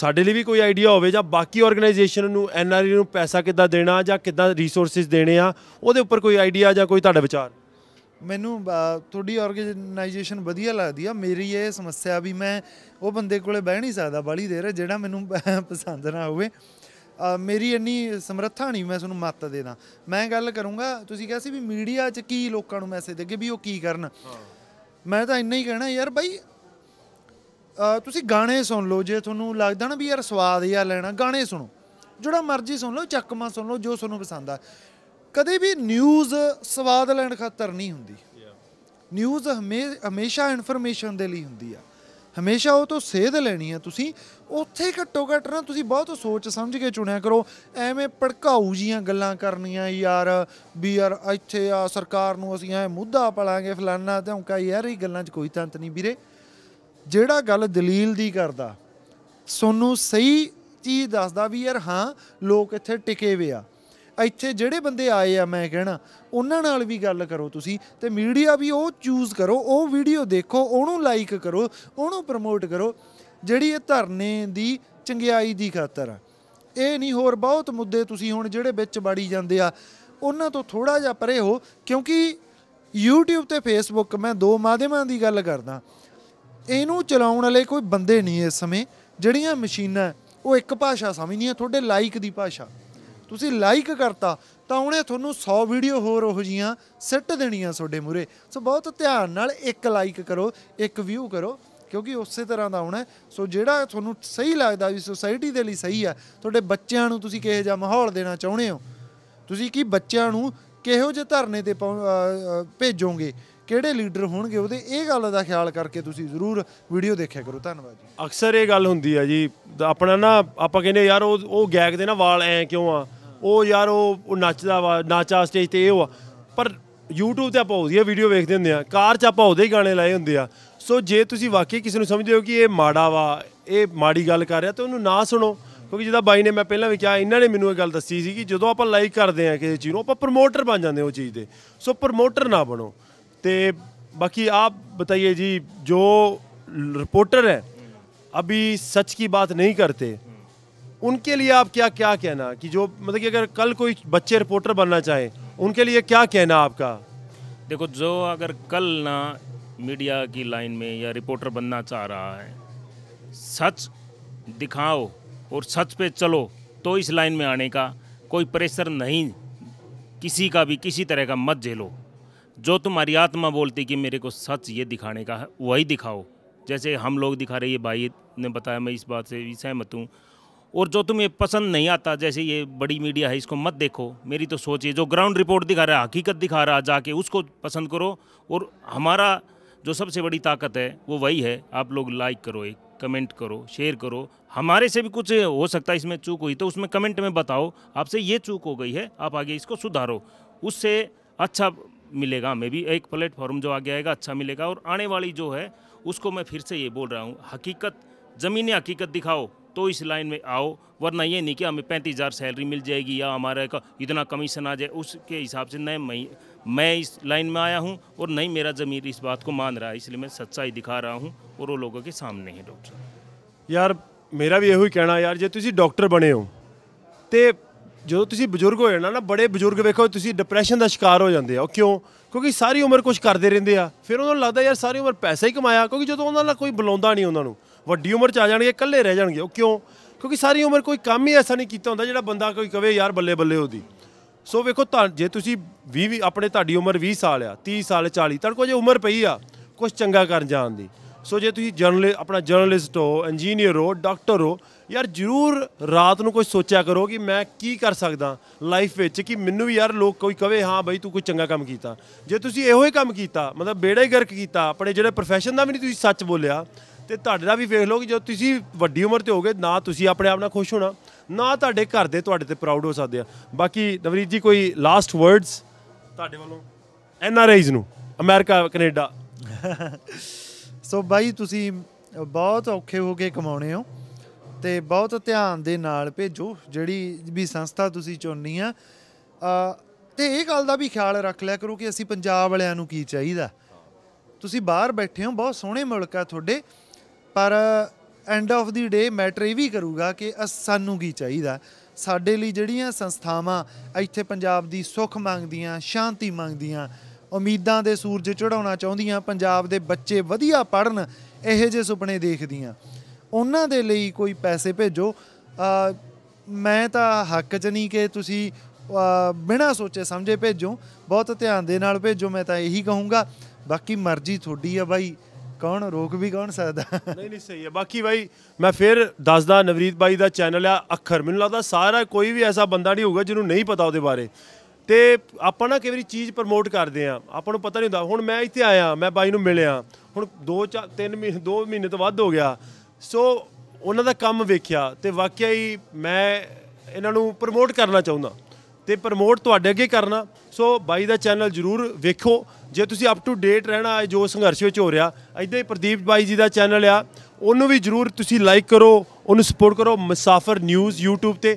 ਸਾਡੇ ਲਈ ਵੀ ਕੋਈ ਆਈਡੀਆ ਹੋਵੇ ਜਾਂ ਬਾਕੀ ਆਰਗੇਨਾਈਜੇਸ਼ਨ ਨੂੰ ਐਨ ਆਰ ਆਈ ਨੂੰ ਪੈਸਾ ਕਿੱਦਾਂ ਦੇਣਾ ਜਾਂ ਕਿੱਦਾਂ ਰਿਸੋਰਸਸ ਦੇਣੇ ਆ ਉਹਦੇ ਉੱਪਰ ਕੋਈ ਆਈਡੀਆ ਜਾਂ ਕੋਈ ਤੁਹਾਡਾ ਵਿਚਾਰ ਮੈਨੂੰ ਤੁਹਾਡੀ ਆਰਗੇਨਾਈਜੇਸ਼ਨ ਵਧੀਆ ਲੱਗਦੀ ਆ ਮੇਰੀ ਇਹ ਸਮੱਸਿਆ ਵੀ ਮੈਂ ਉਹ ਬੰਦੇ ਕੋਲੇ ਬਹਿ ਨਹੀਂ ਸਕਦਾ ਬਾਲੀ ਰਿਹਾ ਜਿਹੜਾ ਮੈਨੂੰ ਪਸੰਦ ਨਾ ਹੋਵੇ ਮੇਰੀ ਇੰਨੀ ਸਮਰੱਥਾ ਨਹੀਂ ਮੈਂ ਤੁਹਾਨੂੰ ਮੱਤ ਦੇਦਾ ਮੈਂ ਗੱਲ ਕਰੂੰਗਾ ਤੁਸੀਂ ਕਹਿਆ ਸੀ ਵੀ ਮੀਡੀਆ 'ਚ ਕੀ ਲੋਕਾਂ ਨੂੰ ਮੈਸੇਜ ਦੇਗੇ ਵੀ ਉਹ ਕੀ ਕਰਨ ਮੈਂ ਤਾਂ ਇੰਨਾ ਹੀ ਕਹਿਣਾ ਯਾਰ ਬਾਈ ਤੁਸੀਂ ਗਾਣੇ ਸੁਣ ਲਓ ਜੇ ਤੁਹਾਨੂੰ ਲੱਗਦਾ ਨਾ ਵੀ ਯਾਰ ਸਵਾਦ ਯਾ ਲੈਣਾ ਗਾਣੇ ਸੁਣੋ ਜਿਹੜਾ ਮਰਜ਼ੀ ਸੁਣ ਲਓ ਚੱਕਮਾ ਸੁਣ ਲਓ ਜੋ ਤੁਹਾਨੂੰ ਪਸੰਦ ਆ ਕਦੇ ਵੀ ਨਿਊਜ਼ ਸਵਾਦ ਲੈਣ ਖਾਤਰ ਨਹੀਂ ਹੁੰਦੀ ਨਿਊਜ਼ ਹਮੇਸ਼ਾ ਇਨਫੋਰਮੇਸ਼ਨ ਦੇ ਲਈ ਹੁੰਦੀ ਆ ਹਮੇਸ਼ਾ ਉਹ ਤੋਂ ਸੇਧ ਲੈਣੀ ਆ ਤੁਸੀਂ ਉੱਥੇ ਘੱਟੋ ਘੱਟ ਨਾ ਤੁਸੀਂ ਬਹੁਤ ਸੋਚ ਸਮਝ ਕੇ ਚੁਣਿਆ ਕਰੋ ਐਵੇਂ ਪੜਕਾਉ ਜੀਆਂ ਗੱਲਾਂ ਕਰਨੀਆਂ ਯਾਰ ਵੀ ਯਾਰ ਇੱਥੇ ਆ ਸਰਕਾਰ ਨੂੰ ਅਸੀਂ ਐ ਮੁੱਦਾ ਪਲਾਂਗੇ ਫਲਾਨਾ ਧੌਂਕਾ ਯਾਰ ਇਹ ਗੱਲਾਂ 'ਚ ਕੋਈ ਤੰਤ ਨਹੀਂ ਵੀਰੇ ਜਿਹੜਾ ਗੱਲ ਦਲੀਲ ਦੀ ਕਰਦਾ ਸੋਨੂੰ ਸਹੀ ਚੀਜ਼ ਦੱਸਦਾ ਵੀ ਯਾਰ ਹਾਂ ਲੋਕ ਇੱਥੇ ਟਿਕੇ ਵੇ ਆ ਇੱਥੇ ਜਿਹੜੇ ਬੰਦੇ ਆਏ ਆ ਮੈਂ ਕਹਿਣਾ ਉਹਨਾਂ ਨਾਲ ਵੀ ਗੱਲ ਕਰੋ ਤੁਸੀਂ ਤੇ ਮੀਡੀਆ ਵੀ ਉਹ ਚੂਜ਼ ਕਰੋ ਉਹ ਵੀਡੀਓ ਦੇਖੋ ਉਹਨੂੰ ਲਾਈਕ ਕਰੋ ਉਹਨੂੰ ਪ੍ਰਮੋਟ ਕਰੋ ਜਿਹੜੀ ਇਹ ਧਰਨੇ ਦੀ ਚੰਗਿਆਈ ਦੀ ਖਾਤਰ ਆ ਇਹ ਨਹੀਂ ਹੋਰ ਬਹੁਤ ਮੁੱਦੇ ਤੁਸੀਂ ਹੁਣ ਜਿਹੜੇ ਵਿੱਚ ਬਾੜੀ ਜਾਂਦੇ ਆ ਉਹਨਾਂ ਤੋਂ ਥੋੜਾ ਜਿਹਾ ਪਰੇ ਹੋ ਕਿਉਂਕਿ YouTube ਤੇ Facebook ਮੈਂ ਦੋ ਮਾਧਿਅਮਾਂ ਦੀ ਗੱਲ ਕਰਦਾ ਇਹਨੂੰ ਚਲਾਉਣ ਵਾਲੇ ਕੋਈ ਬੰਦੇ ਨਹੀਂ ਇਸ ਸਮੇਂ ਜਿਹੜੀਆਂ ਮਸ਼ੀਨਾਂ ਉਹ ਇੱਕ ਭਾਸ਼ਾ ਸਮਝਦੀਆਂ ਤੁਹਾਡੇ ਲਾਈਕ ਦੀ ਭਾਸ਼ਾ ਤੁਸੀਂ ਲਾਈਕ ਕਰਤਾ ਤਾਂ ਉਹਨੇ ਤੁਹਾਨੂੰ 100 ਵੀਡੀਓ ਹੋਰ ਉਹੋ ਜੀਆਂ ਸਿੱਟ ਦੇਣੀਆਂ ਤੁਹਾਡੇ ਮੂਰੇ ਸੋ ਬਹੁਤ ਧਿਆਨ ਨਾਲ ਇੱਕ ਲਾਈਕ ਕਰੋ ਇੱਕ ਵਿਊ ਕਰੋ ਕਿਉਂਕਿ ਉਸੇ ਤਰ੍ਹਾਂ ਦਾ ਆਉਣਾ ਸੋ ਜਿਹੜਾ ਤੁਹਾਨੂੰ ਸਹੀ ਲੱਗਦਾ ਵੀ ਸੋਸਾਇਟੀ ਦੇ ਲਈ ਸਹੀ ਆ ਤੁਹਾਡੇ ਬੱਚਿਆਂ ਨੂੰ ਤੁਸੀਂ ਕਿਹੋ ਜਿਹਾ ਮਾਹੌਲ ਦੇਣਾ ਚਾਹੁੰਦੇ ਹੋ ਤੁਸੀਂ ਕੀ ਬੱਚਿਆਂ ਨੂੰ ਕਿਹੋ ਜਿਹੇ ਧਰਨੇ ਤੇ ਭੇਜੋਗੇ ਕਿਹੜੇ ਲੀਡਰ ਹੋਣਗੇ ਉਹਦੇ ਇਹ ਗੱਲ ਦਾ ਖਿਆਲ ਕਰਕੇ ਤੁਸੀਂ ਜ਼ਰੂਰ ਵੀਡੀਓ ਦੇਖਿਆ ਕਰੋ ਧੰਨਵਾਦ ਜੀ ਅਕਸਰ ਇਹ ਗੱਲ ਹੁੰਦੀ ਆ ਜੀ ਆਪਣਾ ਨਾ ਆਪਾਂ ਕਹਿੰਦੇ ਯਾਰ ਉਹ ਉਹ ਗੈਗ ਦੇ ਨਾ ਵਾਲ ਐ ਕਿਉਂ ਆ ਉਹ ਯਾਰ ਉਹ ਨੱਚਦਾ ਵਾ ਨਾਚਾ ਸਟੇਜ ਤੇ ਇਹ ਵਾ ਪਰ YouTube ਤੇ ਆਪਾਂ ਉਹਦੀਆਂ ਵੀਡੀਓ ਵੇਖਦੇ ਹੁੰਦੇ ਆ ਕਾਰ 'ਚ ਆਪਾਂ ਉਹਦੇ ਹੀ ਗਾਣੇ ਲਾਏ ਹੁੰਦੇ ਆ ਸੋ ਜੇ ਤੁਸੀਂ ਵਾਕਈ ਕਿਸੇ ਨੂੰ ਸਮਝਦੇ ਹੋ ਕਿ ਇਹ ਮਾੜਾ ਵਾ ਇਹ ਮਾੜੀ ਗੱਲ ਕਰ ਰਿਹਾ ਤੇ ਉਹਨੂੰ ਨਾ ਸੁਣੋ ਕਿਉਂਕਿ ਜਿਹਦਾ ਬਾਈ ਨੇ ਮੈਂ ਪਹਿਲਾਂ ਵੀ ਕਿਹਾ ਇਹਨਾਂ ਨੇ ਮੈਨੂੰ ਇਹ ਗੱਲ ਦੱਸੀ ਸੀ ਕਿ ਜਦੋਂ ਆਪਾਂ ਲਾਈਕ ਕਰਦੇ ਆ ਕਿਸੇ ਚੀਜ਼ ਨੂੰ ਆਪਾਂ ਪ੍ਰੋਮੋਟਰ ਬਣ ਜਾਂਦੇ ਉਹ ਚੀਜ਼ ਦੇ ਸੋ ਪ੍ਰੋਮੋਟਰ ਨਾ ਬਣੋ ਤੇ ਬਾਕੀ ਆਪ ਬਤਾਈਏ ਜੀ ਜੋ ਰਿਪੋਰਟਰ ਹੈ ਅਭੀ ਸੱਚ ਕੀ ਬਾਤ ਨਹੀਂ ਕਰਤੇ उनके लिए आप क्या क्या कहना कि जो मतलब कि अगर कल कोई बच्चे रिपोर्टर बनना चाहे उनके लिए क्या कहना आपका देखो जो अगर कल ना मीडिया की लाइन में या रिपोर्टर बनना चाह रहा है सच दिखाओ और सच पे चलो तो इस लाइन में आने का कोई प्रेशर नहीं किसी का भी किसी तरह का मत झेलो जो तुम्हारी आत्मा बोलती कि मेरे को सच ये दिखाने का है वही दिखाओ जैसे हम लोग दिखा रहे ये भाई ने बताया मैं इस बात से सहमत हूँ और जो तुम्हें पसंद नहीं आता जैसे ये बड़ी मीडिया है इसको मत देखो मेरी तो सोच है जो ग्राउंड रिपोर्ट दिखा रहा है हकीकत दिखा रहा है जाके उसको पसंद करो और हमारा जो सबसे बड़ी ताकत है वो वही है आप लोग लाइक करो एक कमेंट करो शेयर करो हमारे से भी कुछ हो सकता है इसमें चूक हुई तो उसमें कमेंट में बताओ आपसे ये चूक हो गई है आप आगे इसको सुधारो उससे अच्छा मिलेगा हमें भी एक प्लेटफॉर्म जो आगे आएगा अच्छा मिलेगा और आने वाली जो है उसको मैं फिर से ये बोल रहा हूँ हकीकत ज़मीनी हकीकत दिखाओ तो इस लाइन में आओ वरना ये नहीं कि हमें पैंतीस हज़ार सैलरी मिल जाएगी या हमारा का इतना कमीशन आ जाए उसके हिसाब से नहीं मैं मैं इस लाइन में आया हूँ और नहीं मेरा ज़मीर इस बात को मान रहा है इसलिए मैं सच्चाई दिखा रहा हूँ और वो लोगों के सामने है डॉक्टर ਯਾਰ ਮੇਰਾ ਵੀ ਇਹੋ ਹੀ ਕਹਿਣਾ ਯਾਰ ਜੇ ਤੁਸੀਂ ਡਾਕਟਰ ਬਣੇ ਹੋ ਤੇ ਜਦੋਂ ਤੁਸੀਂ ਬਜ਼ੁਰਗ ਹੋ ਜਾਣਾ ਨਾ ਬੜੇ ਬਜ਼ੁਰਗ ਵੇਖੋ ਤੁਸੀਂ ਡਿਪਰੈਸ਼ਨ ਦਾ ਸ਼ਿਕਾਰ ਹੋ ਜਾਂਦੇ ਆ ਉਹ ਕਿਉਂ ਕਿਉਂਕਿ ਸਾਰੀ ਉਮਰ ਕੁਝ ਕਰਦੇ ਰਹਿੰਦੇ ਆ ਫਿਰ ਉਹਨਾਂ ਨੂੰ ਲੱਗਦਾ ਯਾਰ ਸਾਰੀ ਉਮਰ ਪੈਸਾ ਹੀ ਕਮਾਇਆ ਕਿਉਂਕਿ ਜਦੋਂ ਉਹਨਾਂ ਨਾਲ ਕੋਈ ਬੁਲਾਉਂਦਾ ਨਹੀਂ ਉਹਨਾਂ ਨੂੰ ਵੱਡੀ ਉਮਰ 'ਚ ਆ ਜਾਣਗੇ ਇਕੱਲੇ ਰਹਿ ਜਾਣਗੇ ਉਹ ਕਿਉਂ ਕਿਉਂਕਿ ਸਾਰੀ ਉਮਰ ਕੋਈ ਕੰਮ ਹੀ ਐਸਾ ਨਹੀਂ ਕੀਤਾ ਹੁੰਦਾ ਜਿਹੜਾ ਬੰਦਾ ਕੋਈ ਕਵੇ ਯਾਰ ਬੱਲੇ ਬੱਲੇ ਉਹਦੀ ਸੋ ਵੇਖੋ ਜੇ ਤੁਸੀਂ 20 ਆਪਣੇ ਤੁਹਾਡੀ ਉਮਰ 20 ਸਾਲ ਆ 30 ਸਾਲ 40 ਤੁਹਾਡੇ ਕੋਲ ਜੇ ਉਮਰ ਪਈ ਆ ਕੁਝ ਚੰਗਾ ਕਰਨ ਜਾਣ ਦੀ ਸੋ ਜੇ ਤੁਸੀਂ ਜਰਨਲਿਸਟ ਆਪਣਾ ਜਰਨਲਿਸਟ ਹੋ ਇੰਜੀਨੀਅਰ ਹੋ ਡਾਕਟਰ ਹੋ ਯਾਰ ਜ਼ਰੂਰ ਰਾਤ ਨੂੰ ਕੁਝ ਸੋਚਿਆ ਕਰੋ ਕਿ ਮੈਂ ਕੀ ਕਰ ਸਕਦਾ ਲਾਈਫ ਵਿੱਚ ਕਿ ਮੈਨੂੰ ਵੀ ਯਾਰ ਲੋਕ ਕੋਈ ਕਵੇ ਹਾਂ ਬਈ ਤੂੰ ਕੋਈ ਚੰਗਾ ਕੰਮ ਕੀਤਾ ਜੇ ਤੁਸੀਂ ਇਹੋ ਹੀ ਕੰਮ ਕੀਤਾ ਮਤਲਬ ਬੇੜਾ ਹੀ ਗਰਕ ਕੀਤਾ ਆਪਣੇ ਜਿਹੜੇ ਪ੍ਰੋਫੈਸ਼ਨ ਦਾ ਵੀ ਨਹੀਂ ਤੁਸੀਂ ਸੱਚ ਬੋਲਿਆ ਤੇ ਤੁਹਾਡੇ ਦਾ ਵੀ ਵੇਖ ਲਓ ਕਿ ਜਦੋਂ ਤੁਸੀਂ ਵੱਡੀ ਉਮਰ ਤੇ ਹੋਗੇ ਨਾ ਤੁਸੀਂ ਆਪਣੇ ਆਪ ਨਾਲ ਖੁਸ਼ ਹੋਣਾ ਨਾ ਤੁਹਾਡੇ ਘਰ ਦੇ ਤੁਹਾਡੇ ਤੇ ਪ੍ਰਾਊਡ ਹੋ ਸਕਦੇ ਆ ਬਾਕੀ ਨਵਰੀਤ ਜੀ ਕੋਈ ਲਾਸਟ ਵਰਡਸ ਤੁਹਾਡੇ ਵੱਲੋਂ ਐਨ ਆਰ ਆਈਜ਼ ਨੂੰ ਅਮਰੀਕਾ ਕੈਨੇਡਾ ਸੋ ਬਾਈ ਤੁਸੀਂ ਬਹੁਤ ਔਖੇ ਹੋ ਕੇ ਕਮਾਉਣੇ ਹੋ ਤੇ ਬਹੁਤ ਧਿਆਨ ਦੇ ਨਾਲ ਭੇਜੋ ਜਿਹੜੀ ਵੀ ਸੰਸਥਾ ਤੁਸੀਂ ਚੁਣਨੀ ਆ ਤੇ ਇਹ ਗੱਲ ਦਾ ਵੀ ਖਿਆਲ ਰੱਖ ਲਿਆ ਕਰੋ ਕਿ ਅਸੀਂ ਪੰਜਾਬ ਵਾਲਿਆਂ ਨੂੰ ਕੀ ਚਾਹੀਦਾ ਤੁਸੀਂ ਬਾਹਰ ਬੈਠੇ ਹੋ ਬਹੁਤ ਸੋਹਣੇ ਮੁਲਕ ਆ ਤੁਹਾਡੇ ਪਰ end of the day matter ਇਹ ਵੀ ਕਰੂਗਾ ਕਿ ਸਾਨੂੰ ਕੀ ਚਾਹੀਦਾ ਸਾਡੇ ਲਈ ਜਿਹੜੀਆਂ ਸੰਸਥਾਵਾਂ ਇੱਥੇ ਪੰਜਾਬ ਦੀ ਸੁੱਖ ਮੰਗਦੀਆਂ ਸ਼ਾਂਤੀ ਮੰਗਦੀਆਂ ਉਮੀਦਾਂ ਦੇ ਸੂਰਜ ਚੜਾਉਣਾ ਚਾਹੁੰਦੀਆਂ ਪੰਜਾਬ ਦੇ ਬੱਚੇ ਵਧੀਆ ਪੜਨ ਇਹੋ ਜਿਹੇ ਸੁਪਨੇ ਦੇਖਦੀਆਂ ਉਹਨਾਂ ਦੇ ਲਈ ਕੋਈ ਪੈਸੇ ਭੇਜੋ ਮੈਂ ਤਾਂ ਹੱਕ 'ਚ ਨਹੀਂ ਕਿ ਤੁਸੀਂ ਬਿਨਾਂ ਸੋਚੇ ਸਮਝੇ ਭੇਜੋ ਬਹੁਤ ਧਿਆਨ ਦੇ ਨਾਲ ਭੇਜੋ ਮੈਂ ਤਾਂ ਇਹੀ ਕਹੂੰਗਾ ਬਾਕੀ ਮਰਜ਼ੀ ਤੁਹਾਡੀ ਆ ਬਾਈ ਕੌਣ ਰੋਕ ਵੀ ਕੌਣ ਸਕਦਾ ਨਹੀਂ ਨਹੀਂ ਸਹੀ ਹੈ ਬਾਕੀ ਬਾਈ ਮੈਂ ਫਿਰ ਦੱਸਦਾ ਨਵਰੀਤ ਬਾਈ ਦਾ ਚੈਨਲ ਆ ਅੱਖਰ ਮੈਨੂੰ ਲੱਗਦਾ ਸਾਰਾ ਕੋਈ ਵੀ ਐਸਾ ਬੰਦਾ ਨਹੀਂ ਹੋਊਗਾ ਜਿਹਨੂੰ ਨਹੀਂ ਪਤਾ ਉਹਦੇ ਬਾਰੇ ਤੇ ਆਪਾਂ ਨਾ ਕਈ ਵਾਰੀ ਚੀਜ਼ ਪ੍ਰਮੋਟ ਕਰਦੇ ਆ ਆਪਾਂ ਨੂੰ ਪਤਾ ਨਹੀਂ ਹੁੰਦਾ ਹੁਣ ਮੈਂ ਇੱਥੇ ਆਇਆ ਮੈਂ ਬਾਈ ਨੂੰ ਮਿਲਿਆ ਹੁਣ 2 3 ਮਹੀਨੇ 2 ਮਹੀਨੇ ਤੋਂ ਵੱਧ ਹੋ ਗਿਆ ਸੋ ਉਹਨਾਂ ਦਾ ਕੰਮ ਵੇਖਿਆ ਤੇ ਵਾਕਿਆ ਹੀ ਮੈਂ ਇਹਨਾਂ ਨੂੰ ਪ੍ਰਮੋਟ ਕਰਨਾ ਚਾਹੁੰਦਾ ਤੇ ਪ੍ਰਮੋਟ ਤੁਹਾਡੇ ਅੱਗੇ ਕਰਨਾ ਸੋ ਬਾਈ ਦਾ ਚੈਨਲ ਜਰੂਰ ਵੇਖੋ ਜੇ ਤੁਸੀਂ ਅਪ ਟੂ ਡੇਟ ਰਹਿਣਾ ਹੈ ਜੋ ਸੰਘਰਸ਼ ਵਿੱਚ ਹੋ ਰਿਹਾ ਇਦਾਂ ਹੀ ਪ੍ਰਦੀਪ ਬਾਈ ਜੀ ਦਾ ਚੈਨਲ ਆ ਉਹਨੂੰ ਵੀ ਜਰੂਰ ਤੁਸੀਂ ਲਾਈਕ ਕਰੋ ਉਹਨੂੰ ਸਪੋਰਟ ਕਰੋ ਮੁਸਾਫਰ ਨਿਊਜ਼ YouTube ਤੇ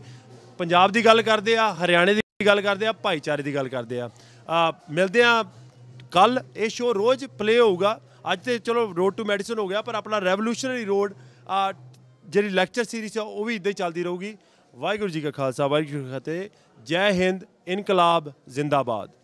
ਪੰਜਾਬ ਦੀ ਗੱਲ ਕਰਦੇ ਆ ਹਰਿਆਣੇ ਦੀ ਗੱਲ ਕਰਦੇ ਆ ਭਾਈਚਾਰੇ ਦੀ ਗੱਲ ਕਰਦੇ ਆ ਮਿਲਦੇ ਆ ਕੱਲ ਇਹ ਸ਼ੋ ਰੋਜ਼ ਪਲੇ ਹੋਊਗਾ ਅੱਜ ਤੇ ਚਲੋ ਰੋਡ ਟੂ ਮੈਡੀਸਨ ਹੋ ਗਿਆ ਪਰ ਆਪਣਾ ਰੈਵੋਲੂਸ਼ਨਰੀ ਰੋਡ ਜਿਹੜੀ ਲੈਕਚਰ ਸੀਰੀਜ਼ ਆ ਉਹ ਵੀ ਇਦਾਂ ਹੀ ਚੱਲਦੀ ਰਹੂਗੀ ਵਾਹਿਗੁਰੂ ਜੀ ਕਾ ਖਾਲਸਾ ਵਾਹਿਗੁਰੂ ਜੀ ਕੀ ਫਤਿਹ ਜੈ ਹਿੰਦ ਇਨਕਲਾਬ ਜ਼ਿੰਦਾਬਾਦ